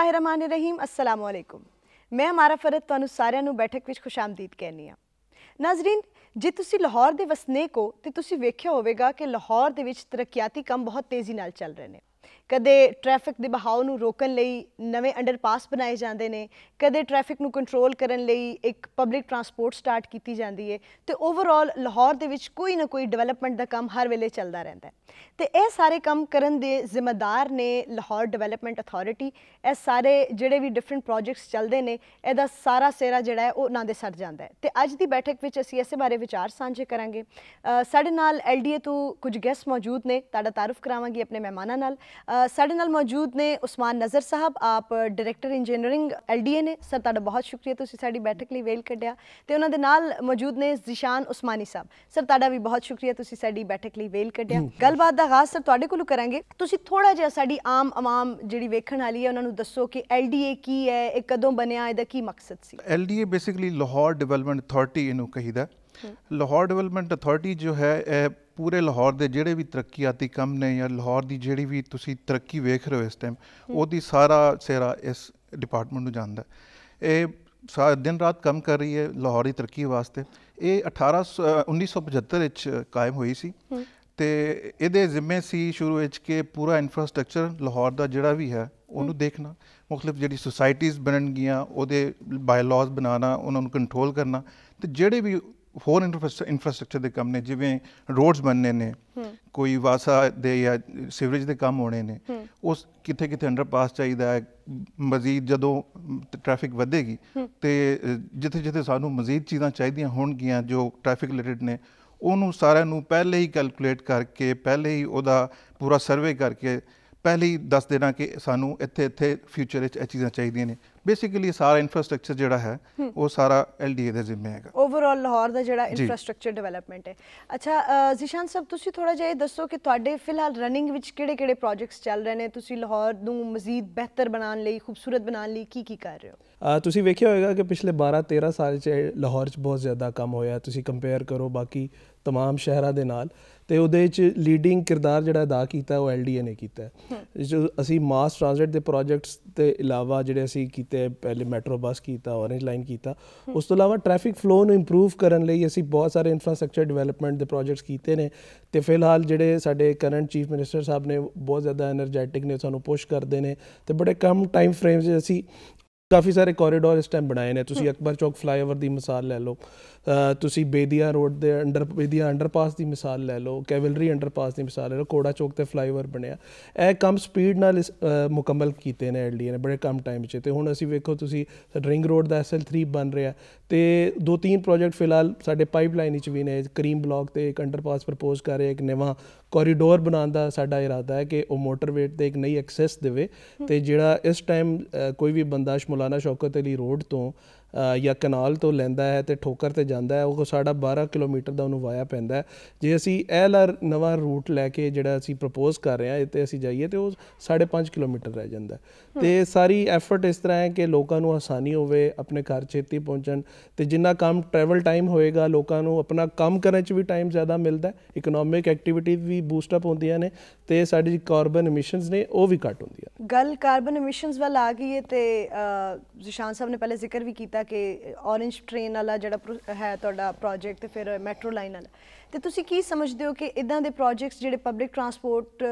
ਬਿਸਮਿਲ੍ਲਾਹਿਰਰahmanirrahim ਅਸਲਾਮ ਅਲੈਕੁਮ ਮੈਂ ਹਮਾਰਾ ਫਰਦ ਤੁਹਾਨੂੰ ਸਾਰਿਆਂ ਨੂੰ ਬੈਠਕ ਵਿੱਚ ਖੁਸ਼ਾਮਦੀਦ ਕਹਿਨੀ ਆ ਨਾਜ਼ਰੀਨ ਜੇ ਤੁਸੀਂ ਲਾਹੌਰ ਦੇ ਵਸਨੀਕ ਹੋ ਤੇ ਤੁਸੀਂ ਵੇਖਿਆ ਹੋਵੇਗਾ ਕਿ ਲਾਹੌਰ ਦੇ ਵਿੱਚ ਤਰੱਕੀਆਤੀ ਕੰਮ ਬਹੁਤ ਤੇਜ਼ੀ ਨਾਲ ਚੱਲ ਰਹੇ ਨੇ ਕਦੇ ਟ੍ਰੈਫਿਕ ਦੇ ਬਹਾਅ ਨੂੰ ਰੋਕਣ ਲਈ ਨਵੇਂ ਅੰਡਰਪਾਸ ਬਣਾਏ ਜਾਂਦੇ ਨੇ ਕਦੇ ਟ੍ਰੈਫਿਕ ਨੂੰ ਕੰਟਰੋਲ ਕਰਨ ਲਈ ਇੱਕ ਪਬਲਿਕ ਟਰਾਂਸਪੋਰਟ ਸਟਾਰਟ ਕੀਤੀ ਜਾਂਦੀ ਹੈ ਤੇ ਓਵਰਆਲ ਲਾਹੌਰ ਦੇ ਵਿੱਚ ਕੋਈ ਨਾ ਕੋਈ ਡਿਵੈਲਪਮੈਂਟ ਦਾ ਕੰਮ ਹਰ ਵੇਲੇ ਚੱਲਦਾ ਰਹਿੰਦਾ ਤੇ ਇਹ ਸਾਰੇ ਕੰਮ ਕਰਨ ਦੇ ਜ਼ਿੰਮੇਦਾਰ ਨੇ ਲਾਹੌਰ ਡਿਵੈਲਪਮੈਂਟ ਅਥਾਰਟੀ ਇਹ ਸਾਰੇ ਜਿਹੜੇ ਵੀ ਡਿਫਰੈਂਟ ਪ੍ਰੋਜੈਕਟਸ ਚੱਲਦੇ ਨੇ ਇਹਦਾ ਸਾਰਾ ਸੇਰਾ ਜਿਹੜਾ ਹੈ ਉਹ ਉਹਨਾਂ ਦੇ ਸਰ ਜਾਂਦਾ ਹੈ ਤੇ ਅੱਜ ਦੀ ਬੈਠਕ ਵਿੱਚ ਅਸੀਂ ਇਸੇ ਬਾਰੇ ਵਿਚਾਰ ਸਾਂਝੇ ਕਰਾਂਗੇ ਸਾਡੇ ਨਾਲ ਐਲਡੀਏ ਤੋਂ ਕੁਝ ਗੈਸਟ ਮੌਜੂਦ ਨੇ ਤੁਹਾਡਾ ਤਾਰਫ ਕਰਾਵਾਂਗੇ ਆਪਣੇ ਮਹਿਮਾਨਾਂ ਨਾਲ ਸਾਡੇ ਨਾਲ ਮੌਜੂਦ ਨੇ ਉਸਮਾਨ ਨਜ਼ਰ ਸਾਹਿਬ ਆਪ ਡਾਇਰੈਕਟਰ ਇੰਜੀਨੀਅਰਿੰਗ ਐਲਡੀਏ ਨੇ ਸਰ ਤੁਹਾਡਾ ਬਹੁਤ ਸ਼ੁਕਰੀਆ ਤੁਸੀਂ ਸਾਡੀ ਬੈਠਕ ਲਈ ਵੇਲ ਕੱਢਿਆ ਤੇ ਉਹਨਾਂ ਦੇ ਨਾਲ ਮੌਜੂਦ ਨੇ ਜ਼ਿਸ਼ਾਨ ਉਸਮਾਨੀ ਸਾਹਿਬ ਸਰ ਤੁਹਾਡਾ ਵੀ ਬਹੁਤ ਸ਼ੁਕਰੀਆ ਤੁਸੀਂ ਸਾਡੀ ਬੈਠਕ ਲਈ ਵੇਲ ਕੱਢਿਆ ਗੱਲਬਾਤ ਦਾ ਆਗਾਜ਼ ਸਰ ਤੁਹਾਡੇ ਕੋਲੋਂ ਕਰਾਂਗੇ ਤੁਸੀਂ ਥੋੜਾ ਜਿਹਾ ਸਾਡੀ ਆਮ ਆਮ ਜਿਹੜੀ ਵੇਖਣ ਵਾਲੀ ਹੈ ਉਹਨਾਂ ਨੂੰ ਦੱਸੋ ਕਿ ਐਲਡੀਏ ਕੀ ਹੈ ਇਹ ਕਦੋਂ ਬਣਿਆ ਇਹਦਾ ਕੀ ਮਕਸਦ ਸੀ LDA basically Lahore development authority ਇਹਨੂੰ ਕਹੀਦਾ ਲਾਹੌਰ ਡਿਵੈਲਪਮੈਂਟ ਅਥਾਰਟੀ ਜੋ ਹੈ ਇਹ ਪੂਰੇ ਲਾਹੌਰ ਦੇ ਜਿਹੜੇ ਵੀ ਤਰੱਕੀਆਤੀ ਕੰਮ ਨੇ ਜਾਂ ਲਾਹੌਰ ਦੀ ਜਿਹੜੀ ਵੀ ਤੁਸੀਂ ਤਰੱਕੀ ਵੇਖ ਰਹੇ ਹੋ ਇਸ ਟਾਈਮ ਉਹਦੀ ਸਾਰਾ ਸੇਰਾ ਇਸ ਡਿਪਾਰਟਮੈਂਟ ਨੂੰ ਜਾਂਦਾ ਇਹ ਸਾਰਾ ਦਿਨ ਰਾਤ ਕੰਮ ਕਰ ਰਹੀ ਹੈ ਲਾਹੌਰੀ ਤਰੱਕੀ ਵਾਸਤੇ ਇਹ 18 1975 ਵਿੱਚ ਕਾਇਮ ਹੋਈ ਸੀ ਤੇ ਇਹਦੇ ਜ਼ਿੰਮੇ ਸੀ ਸ਼ੁਰੂ ਵਿੱਚ ਕਿ ਪੂਰਾ ਇਨਫਰਾਸਟ੍ਰਕਚਰ ਲਾਹੌਰ ਦਾ ਜਿਹੜਾ ਵੀ ਹੈ ਉਹਨੂੰ ਦੇਖਣਾ ਮੁਖਲਿਫ ਜਿਹੜੀ ਸੁਸਾਇਟੀਆਂ ਬਣਨ ਗਈਆਂ ਉਹਦੇ ਬਾਇਲਾਜ਼ ਬਣਾਉਣਾ ਉਹਨਾਂ ਨੂੰ ਕੰਟਰੋਲ ਕਰਨਾ ਤੇ ਜਿਹੜੇ ਵੀ ਹੋਰ ਇਨਫਰਾਸਟ੍ਰਕਚਰ ਦੇ ਕੰਮ ਨੇ ਜਿਵੇਂ ਰੋਡਸ ਬਣਨੇ ਨੇ ਕੋਈ ਵਾਸਾ ਦੇ ਜਾਂ ਸੀਵਰੇਜ ਦੇ ਕੰਮ ਹੋਣੇ ਨੇ ਉਸ ਕਿੱਥੇ ਕਿੱਥੇ ਅੰਡਰਪਾਸ ਚਾਹੀਦਾ ਹੈ ਮਜ਼ੀਦ ਜਦੋਂ ਟ੍ਰੈਫਿਕ ਵਧੇਗੀ ਤੇ ਜਿੱਥੇ ਜਿੱਥੇ ਸਾਨੂੰ ਮਜ਼ੀਦ ਚੀਜ਼ਾਂ ਚਾਹੀਦੀਆਂ ਹੋਣਗੀਆਂ ਜੋ ਟ੍ਰੈਫਿਕ ਰਿਲੇਟਡ ਨੇ ਉਹਨੂੰ ਸਾਰਿਆਂ ਨੂੰ ਪਹਿਲੇ ਹੀ ਕੈਲਕੂਲੇਟ ਕਰਕੇ ਪਹਿਲੇ ਹੀ ਉਹਦਾ ਪੂਰਾ ਸਰਵੇ ਕਰਕੇ ਪਹਿਲੇ ਹੀ ਦੱਸ ਦੇਣਾ ਕਿ ਸਾਨੂੰ ਇੱਥੇ ਇੱਥੇ ਫਿਊਚਰ ਵਿੱਚ ਇਹ ਚੀਜ਼ਾਂ ਚਾਹੀਦੀਆਂ ਨੇ ਬੇਸਿਕਲੀ ਸਾਰਾ ਇਨਫਰਾਸਟ੍ਰਕਚਰ ਜਿਹੜਾ ਹੈ ਉਹ ਸਾਰਾ ਐਲਡੀਏ ਦੇ ਜ਼ਿੰਮੇ ਹੈਗਾ ਓਵਰਆਲ ਲਾਹੌਰ ਦਾ ਜਿਹੜਾ ਇਨਫਰਾਸਟ੍ਰਕਚਰ ਡਿਵੈਲਪਮੈਂਟ ਹੈ ਅੱਛਾ ਜ਼ਿਸ਼ਾਨ ਸਾਹਿਬ ਤੁਸੀਂ ਥੋੜਾ ਜਿਹਾ ਦੱਸੋ ਕਿ ਤੁਹਾਡੇ ਫਿਲਹਾਲ ਰਨਿੰਗ ਵਿੱਚ ਕਿਹੜੇ-ਕਿਹੜੇ ਪ੍ਰੋਜੈਕਟਸ ਚੱਲ ਰਹੇ ਨੇ ਤੁਸੀਂ ਲਾਹੌਰ ਨੂੰ ਮਜ਼ੀਦ ਬਿਹਤਰ ਬਣਾਉਣ ਲਈ ਖੂਬਸੂਰਤ ਬਣਾਉਣ ਲਈ ਕੀ ਕੀ ਕਰ ਰਹੇ ਹੋ ਤੁਸੀਂ ਵੇਖਿਆ ਹੋਵੇਗਾ ਕਿ ਪਿਛਲੇ 12-13 ਸਾਲ 'ਚ ਲਾਹੌਰ 'ਚ ਬਹੁਤ ਜ਼ਿਆਦਾ ਕੰਮ ਹੋਇਆ ਤੁਸੀਂ ਕੰਪੇਅਰ ਕਰੋ ਬਾਕੀ ਤਮਾਮ ਸ਼ਹਿਰਾਂ ਦੇ ਨਾਲ ਤੇ ਉਹਦੇ ਵਿੱਚ ਲੀਡਿੰਗ ਕਿਰਦਾਰ ਜਿਹੜਾ ਅਦਾ ਕੀਤਾ ਉਹ ਐਲਡੀਏ ਨੇ ਕੀਤਾ ਜੋ ਅਸੀਂ ਮਾਸ ਟ੍ਰਾਂਜ਼ਿਟ ਦੇ ਪ੍ਰੋਜੈਕਟਸ ਤੇ ਇਲਾਵਾ ਜਿਹੜੇ ਅਸੀਂ ਕੀਤੇ ਪਹਿਲੇ ਮੈਟਰੋ ਬੱਸ ਕੀਤਾ ਔਰੇਂਜ ਲਾਈਨ ਕੀਤਾ ਉਸ ਤੋਂ ਇਲਾਵਾ ਟ੍ਰੈਫਿਕ ਫਲੋ ਨੂੰ ਇੰਪਰੂਵ ਕਰਨ ਲਈ ਅਸੀਂ ਬਹੁਤ ਸਾਰੇ ਇਨਫਰਾਸਟ੍ਰਕਚਰ ਡਿਵੈਲਪਮੈਂਟ ਦੇ ਪ੍ਰੋਜੈਕਟਸ ਕੀਤੇ ਨੇ ਤੇ ਫਿਲਹਾਲ ਜਿਹੜੇ ਸਾਡੇ ਕਰੰਟ ਚੀਫ ਮਿਨਿਸਟਰ ਸਾਹਿਬ ਨੇ ਬਹੁਤ ਜ਼ਿਆਦਾ એનર્ਜੈਟਿਕ ਨੇ ਸਾਨੂੰ ਪੁਸ਼ ਕਰਦੇ ਨੇ ਤੇ ਬੜੇ ਕਮ ਟਾਈਮ ਫਰੇਮਸ 'ਚ ਅਸੀਂ ਕਾਫੀ ਸਾਰੇ ਕੋਰੀਡੋਰ ਇਸ ਟਾਈਮ ਬਣਾਏ ਨੇ ਤੁਸੀਂ ਅਕਬਰ ਚੌਕ ਫਲਾਈਓਵਰ ਦੀ ਮਿਸਾਲ ਲੈ ਲਓ ਤੁਸੀਂ ਬੇਦੀਆ ਰੋਡ ਦੇ ਅੰਡਰ ਬੇਦੀਆ ਅੰਡਰਪਾਸ ਦੀ ਮਿਸਾਲ ਲੈ ਲਓ ਕੈਵਲਰੀ ਅੰਡਰਪਾਸ ਦੀ ਮਿਸਾਲ ਲੈ ਲਓ ਕੋੜਾ ਚੌਕ ਤੇ ਫਲਾਈਓਵਰ ਬਣਿਆ ਇਹ ਕੰਮ ਸਪੀਡ ਨਾਲ ਮੁਕੰਮਲ ਕੀਤੇ ਨੇ ਐਲਡੀਏ ਨੇ ਬੜੇ ਕਮ ਟਾਈਮ 'ਚ ਤੇ ਹੁਣ ਅਸੀਂ ਵੇਖੋ ਤੁਸੀਂ ਰਿੰਗ ਰੋਡ ਦਾ ਐਸਐਲ3 ਬਣ ਰਿਹਾ ਤੇ ਦੋ ਤਿੰਨ ਪ੍ਰੋਜੈਕਟ ਫਿਲਹਾਲ ਸਾਡੇ ਪਾਈਪਲਾਈਨ ਵਿੱਚ ਵੀ ਨੇ ਕਰੀਮ ਬਲਾਕ ਤੇ ਇੱਕ ਅੰਡਰਪਾਸ ਪ੍ਰਪੋਜ਼ ਕਰ ਰਿਹਾ ਇੱਕ ਨਵਾਂ ਕੋਰੀਡੋਰ ਬਣਾਉਣ ਦਾ ਸਾਡਾ ਇਰਾਦਾ ਹੈ ਕਿ ਉਹ ਮੋਟਰਵੇਟ ਤੇ ਇੱਕ ਨਈ ਐਕਸੈਸ ਦੇਵੇ ਤੇ ਜਿਹੜਾ ਇਸ ਟਾਈਮ ਕੋਈ ਵੀ ਬੰਦਾ ਸ਼ਮੂਲਾਨਾ ਸ਼ੌਕਤ ਅਲੀ ਰੋਡ ਤੋਂ ਜਾਂ ਕਨਾਲ ਤੋਂ ਲੈਂਦਾ ਹੈ ਤੇ ਠੋਕਰ ਤੇ ਜਾਂਦਾ ਹੈ ਉਹ ਸਾਡਾ 12 ਕਿਲੋਮੀਟਰ ਦਾ ਉਹਨੂੰ ਵਾਇਆ ਪੈਂਦਾ ਜੇ ਅਸੀਂ ਐਲਆਰ ਨਵਾਂ ਰੂਟ ਲੈ ਕੇ ਜਿਹੜਾ ਅਸੀਂ ਪ੍ਰਪੋਜ਼ ਕਰ ਰਹੇ ਹਾਂ ਇਹ ਤੇ ਅਸੀਂ ਜਾਈਏ ਤੇ ਉਹ 5.5 ਕਿਲੋਮੀਟਰ ਰਹਿ ਜਾਂਦਾ ਤੇ ਸਾਰੀ ਐਫਰਟ ਇਸ ਤਰ੍ਹਾਂ ਹੈ ਕਿ ਲੋਕਾਂ ਨੂੰ ਆਸਾਨੀ ਹੋਵੇ ਆਪਣੇ ਘਰ ਛੇਤੀ ਪਹੁੰਚਣ ਤੇ ਜਿੰਨਾ ਕੰਮ ਟਰੈਵਲ ਟਾਈਮ ਹੋਏਗਾ ਲੋਕਾਂ ਨੂੰ ਆਪਣਾ ਕੰਮ ਕਰਨ 'ਚ ਵੀ ਟਾਈਮ ਜ਼ਿਆਦਾ ਮਿਲਦਾ ਇਕਨੋਮਿਕ ਐਕਟੀਵਿਟੀ ਵੀ ਬੂਸਟ ਅਪ ਹੁੰਦੀਆਂ ਨੇ ਤੇ ਸਾਡੀ ਕਾਰਬਨ ਐਮਿਸ਼ਨਸ ਨੇ ਉਹ ਵੀ ਘਟ ਹੁੰਦੀਆਂ ਗੱਲ ਕਾਰਬਨ ਐਮਿਸ਼ਨਸ ਵੱਲ ਆ ਗਈ ਹੈ ਤੇ ਜਿਸ਼ਾਨ ਸਾਹਿਬ ਨੇ ਪਹਿਲੇ ਜ਼ਿਕਰ ਵੀ ਕੀਤਾ ਕੀਤਾ ਕਿ ਔਰੇਂਜ ਟ੍ਰੇਨ ਵਾਲਾ ਜਿਹੜਾ ਹੈ ਤੁਹਾਡਾ ਪ੍ਰੋਜੈਕਟ ਤੇ ਫਿਰ ਮੈਟਰੋ ਲਾਈਨ ਵਾਲਾ ਤੇ ਤੁਸੀਂ ਕੀ ਸਮਝਦੇ ਹੋ ਕਿ ਇਦਾਂ ਦੇ ਪ੍ਰੋਜੈਕਟਸ ਜਿਹੜੇ ਪਬਲਿਕ ਟਰਾਂਸਪੋਰਟ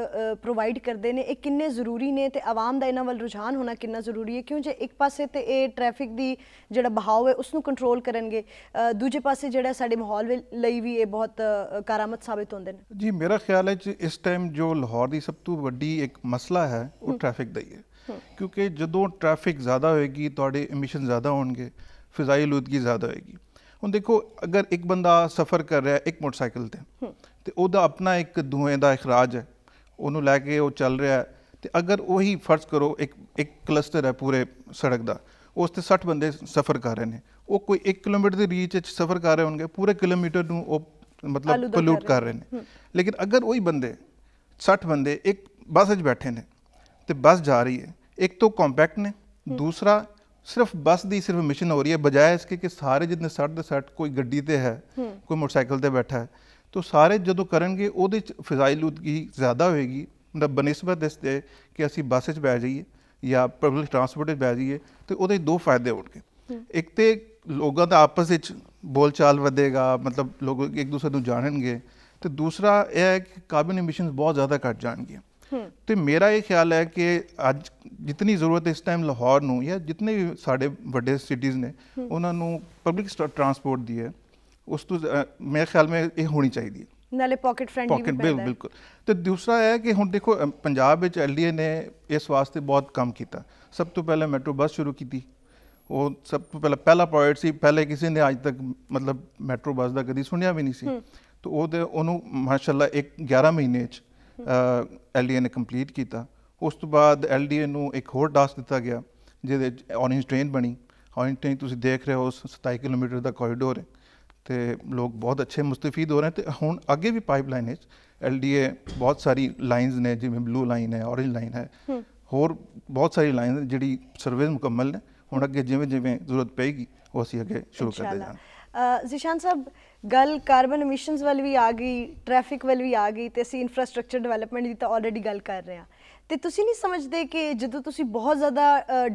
ਪ੍ਰੋਵਾਈਡ ਕਰਦੇ ਨੇ ਇਹ ਕਿੰਨੇ ਜ਼ਰੂਰੀ ਨੇ ਤੇ ਆਵਾਮ ਦਾ ਇਹਨਾਂ ਵੱਲ ਰੁਝਾਨ ਹੋਣਾ ਕਿੰਨਾ ਜ਼ਰੂਰੀ ਹੈ ਕਿਉਂਕਿ ਇੱਕ ਪਾਸੇ ਤੇ ਇਹ ਟ੍ਰੈਫਿਕ ਦੀ ਜਿਹੜਾ ਬਹਾਵ ਹੈ ਉਸ ਨੂੰ ਕੰਟਰੋਲ ਕਰਨਗੇ ਦੂਜੇ ਪਾਸੇ ਜਿਹੜਾ ਸਾਡੇ ਮਾਹੌਲ ਲਈ ਵੀ ਇਹ ਬਹੁਤ ਕਾਰਾਮਤ ਸਾਬਤ ਹੁੰਦੇ ਨੇ ਜੀ ਮੇਰਾ ਖਿਆਲ ਹੈ ਕਿ ਇਸ ਟਾਈਮ ਜੋ ਲਾਹੌਰ ਦੀ ਸਭ ਤੋਂ ਵੱਡੀ ਇੱਕ ਮਸਲਾ ਹੈ ਉਹ ਟ੍ਰੈਫਿਕ ਦਾ ਹੀ ਹੈ ਕਿਉਂਕਿ ਜਦੋਂ ਟ੍ਰੈਫਿਕ ਜ਼ਿਆਦਾ ਹੋਏਗੀ ਤੁਹਾਡੇ ਐਮਿਸ਼ਨ ਜ਼ਿਆਦਾ ਹੋਣਗੇ ਫਜ਼ਾਈ ਲੂਦਗੀ ਜ਼ਿਆਦਾ ਹੋਏਗੀ ਹੁਣ ਦੇਖੋ ਅਗਰ ਇੱਕ ਬੰਦਾ ਸਫ਼ਰ ਕਰ ਰਿਹਾ ਇੱਕ ਮੋਟਰਸਾਈਕਲ ਤੇ ਤੇ ਉਹਦਾ ਆਪਣਾ ਇੱਕ ਧੂਏ ਦਾ ਇਖਰਾਜ ਹੈ ਉਹਨੂੰ ਲੈ ਕੇ ਉਹ ਚੱਲ ਰਿਹਾ ਤੇ ਅਗਰ ਉਹੀ ਫਰਜ਼ ਕਰੋ ਇੱਕ ਇੱਕ ਕਲਸਟਰ ਹੈ ਪੂਰੇ ਸੜਕ ਦਾ ਉਸ ਤੇ 60 ਬੰਦੇ ਸਫ਼ਰ ਕਰ ਰਹੇ ਨੇ ਉਹ ਕੋਈ 1 ਕਿਲੋਮੀਟਰ ਦੀ ਰੀਚ ਵਿੱਚ ਸਫ਼ਰ ਕਰ ਰਹੇ ਹੋਣਗੇ ਪੂਰੇ ਕਿਲੋਮੀਟਰ ਨੂੰ ਉਹ ਮਤਲਬ ਪੋਲੂਟ ਕਰ ਰਹੇ ਨੇ ਲੇਕਿਨ ਅਗਰ ਉਹੀ ਬੰਦੇ 60 ਬੰਦੇ ਇੱਕ ਬੱਸ 'ਚ ਬੈਠੇ ਨੇ ਤੇ ਬੱਸ ਜਾ ਰਹੀ ਹੈ ਇੱਕ ਤੋਂ ਕੰਪੈਕਟ ਨੇ ਦੂਸਰਾ ਸਿਰਫ ਬੱਸ ਦੀ ਸਿਰਫ ਮਿਸ਼ਨ ਹੋ ਰਹੀ ਹੈ ਬਜਾਏ ਇਸ ਕਿ ਸਾਰੇ ਜਿੰਨੇ 60 ਦੇ ਸੜ ਕੋਈ ਗੱਡੀ ਤੇ ਹੈ ਕੋਈ ਮੋਟਰਸਾਈਕਲ ਤੇ ਬੈਠਾ ਹੈ ਤੋ ਸਾਰੇ ਜਦੋਂ ਕਰਨਗੇ ਉਹਦੇ ਚ ਫਜ਼ਾਇਲੂਦਗੀ ਜ਼ਿਆਦਾ ਹੋਏਗੀ ਮਤਲਬ ਬਨਿਸਬਤ ਇਸ ਦੇ ਕਿ ਅਸੀਂ ਬੱਸ 'ਚ ਬੈ ਜਾਈਏ ਜਾਂ ਪਬਲਿਕ ਟਰਾਂਸਪੋਰਟ 'ਚ ਬੈ ਜਾਈਏ ਤੇ ਉਹਦੇ ਦੋ ਫਾਇਦੇ ਹੋਣਗੇ ਇੱਕ ਤੇ ਲੋਕਾਂ ਦਾ ਆਪਸ ਵਿੱਚ ਬੋਲਚਾਲ ਵਧੇਗਾ ਮਤਲਬ ਲੋਕ ਇੱਕ ਦੂਸਰੇ ਨੂੰ ਜਾਣਨਗੇ ਤੇ ਦੂਸਰਾ ਇਹ ਹੈ ਕਿ ਕਾਰਬਨ ਐਮਿਸ਼ਨਸ ਬਹੁਤ ਜ਼ਿਆਦਾ ਘਟ ਜਾਣਗੇ ਤੇ ਮੇਰਾ ਇਹ ਖਿਆਲ ਹੈ ਕਿ ਅੱਜ ਜਿੰਨੀ ਜ਼ਰੂਰਤ ਇਸ ਟਾਈਮ ਲਾਹੌਰ ਨੂੰ ਜਾਂ ਜਿੰਨੇ ਵੀ ਸਾਡੇ ਵੱਡੇ ਸਿਟੀਜ਼ ਨੇ ਉਹਨਾਂ ਨੂੰ ਪਬਲਿਕ ਟਰਾਂਸਪੋਰਟ ਦੀ ਹੈ ਉਸ ਤੋਂ ਮੇਰੇ ਖਿਆਲ ਮੇ ਇਹ ਹੋਣੀ ਚਾਹੀਦੀ ਹੈ ਨਾਲੇ ਪਾਕਟ ਫ੍ਰੈਂਡਲੀ ਵੀ ਪੈਂਦਾ ਬਿਲਕੁਲ ਤੇ ਦੂਸਰਾ ਹੈ ਕਿ ਹੁਣ ਦੇਖੋ ਪੰਜਾਬ ਵਿੱਚ ਐਲਡੀਏ ਨੇ ਇਸ ਵਾਸਤੇ ਬਹੁਤ ਕੰਮ ਕੀਤਾ ਸਭ ਤੋਂ ਪਹਿਲਾਂ ਮੈਟਰੋ ਬੱਸ ਸ਼ੁਰੂ ਕੀਤੀ ਉਹ ਸਭ ਤੋਂ ਪਹਿਲਾਂ ਪਹਿਲਾ ਪ੍ਰੋਜੈਕਟ ਸੀ ਪਹਿਲੇ ਕਿਸੇ ਨੇ ਅੱਜ ਤੱਕ ਮਤਲਬ ਮੈਟਰੋ ਬੱਸ ਦਾ ਕਦੀ ਸੁਣਿਆ ਵੀ ਨਹੀਂ ਸੀ ਤਾਂ ਉਹਦੇ ਉਹਨੂੰ ਮਾਸ਼ਾਅੱਲਾ ਇੱਕ 11 ਮਹੀਨੇ 'ਚ ਐਲਡੀਏ ਨੇ ਕੰਪਲੀਟ ਕੀਤਾ ਉਸ ਤੋਂ ਬਾਅਦ ਐਲਡੀਏ ਨੂੰ ਇੱਕ ਹੋਰ ਡਾਸ ਦਿੱਤਾ ਗਿਆ ਜਿਹਦੇ ਔਰੇਂਜ ਟ੍ਰੇਨ ਬਣੀ ਔਰੇਂਜ ਟ੍ਰੇਨ ਤੁਸੀਂ ਦੇਖ ਰਹੇ ਹੋ 27 ਕਿਲੋਮੀਟਰ ਦਾ ਕੋਰੀਡੋਰ ਹੈ ਤੇ ਲੋਕ ਬਹੁਤ ਅੱਛੇ ਮੁਸਤਫੀਦ ਹੋ ਰਹੇ ਤੇ ਹੁਣ ਅੱਗੇ ਵੀ ਪਾਈਪਲਾਈਨ ਹੈ ਐਲਡੀਏ ਬਹੁਤ ਸਾਰੀ ਲਾਈਨਸ ਨੇ ਜਿਵੇਂ ਬਲੂ ਲਾਈਨ ਹੈ ਔਰੇਂਜ ਲਾਈਨ ਹੈ ਹੋਰ ਬਹੁਤ ਸਾਰੀ ਲਾਈਨ ਜਿਹੜੀ ਸਰਵੇਸ ਮੁਕੰਮਲ ਨੇ ਹੁਣ ਅੱਗੇ ਜਿਵੇਂ ਜਿਵੇਂ ਜ਼ਰੂਰਤ ਪਏਗੀ ਉਹ ਅਸੀਂ ਅੱਗੇ ਸ਼ੁਰੂ ਕਰਦੇ ਜਾਣਾ ਜ਼ਿਸ਼ਾਨ ਸਾਹਿਬ ਗੱਲ ਕਾਰਬਨ ਐਮਿਸ਼ਨਸ ਵੱਲ ਵੀ ਆ ਗਈ ਟ੍ਰੈਫਿਕ ਵੱਲ ਵੀ ਆ ਗਈ ਤੇ ਅਸੀਂ ਇਨਫਰਾਸਟ੍ਰਕਚਰ ਡਿਵੈਲਪਮੈਂਟ ਦੀ ਤਾਂ ਆਲਰੇਡੀ ਗੱਲ ਕਰ ਰਹੇ ਹਾਂ ਤੇ ਤੁਸੀਂ ਨਹੀਂ ਸਮਝਦੇ ਕਿ ਜਦੋਂ ਤੁਸੀਂ ਬਹੁਤ ਜ਼ਿਆਦਾ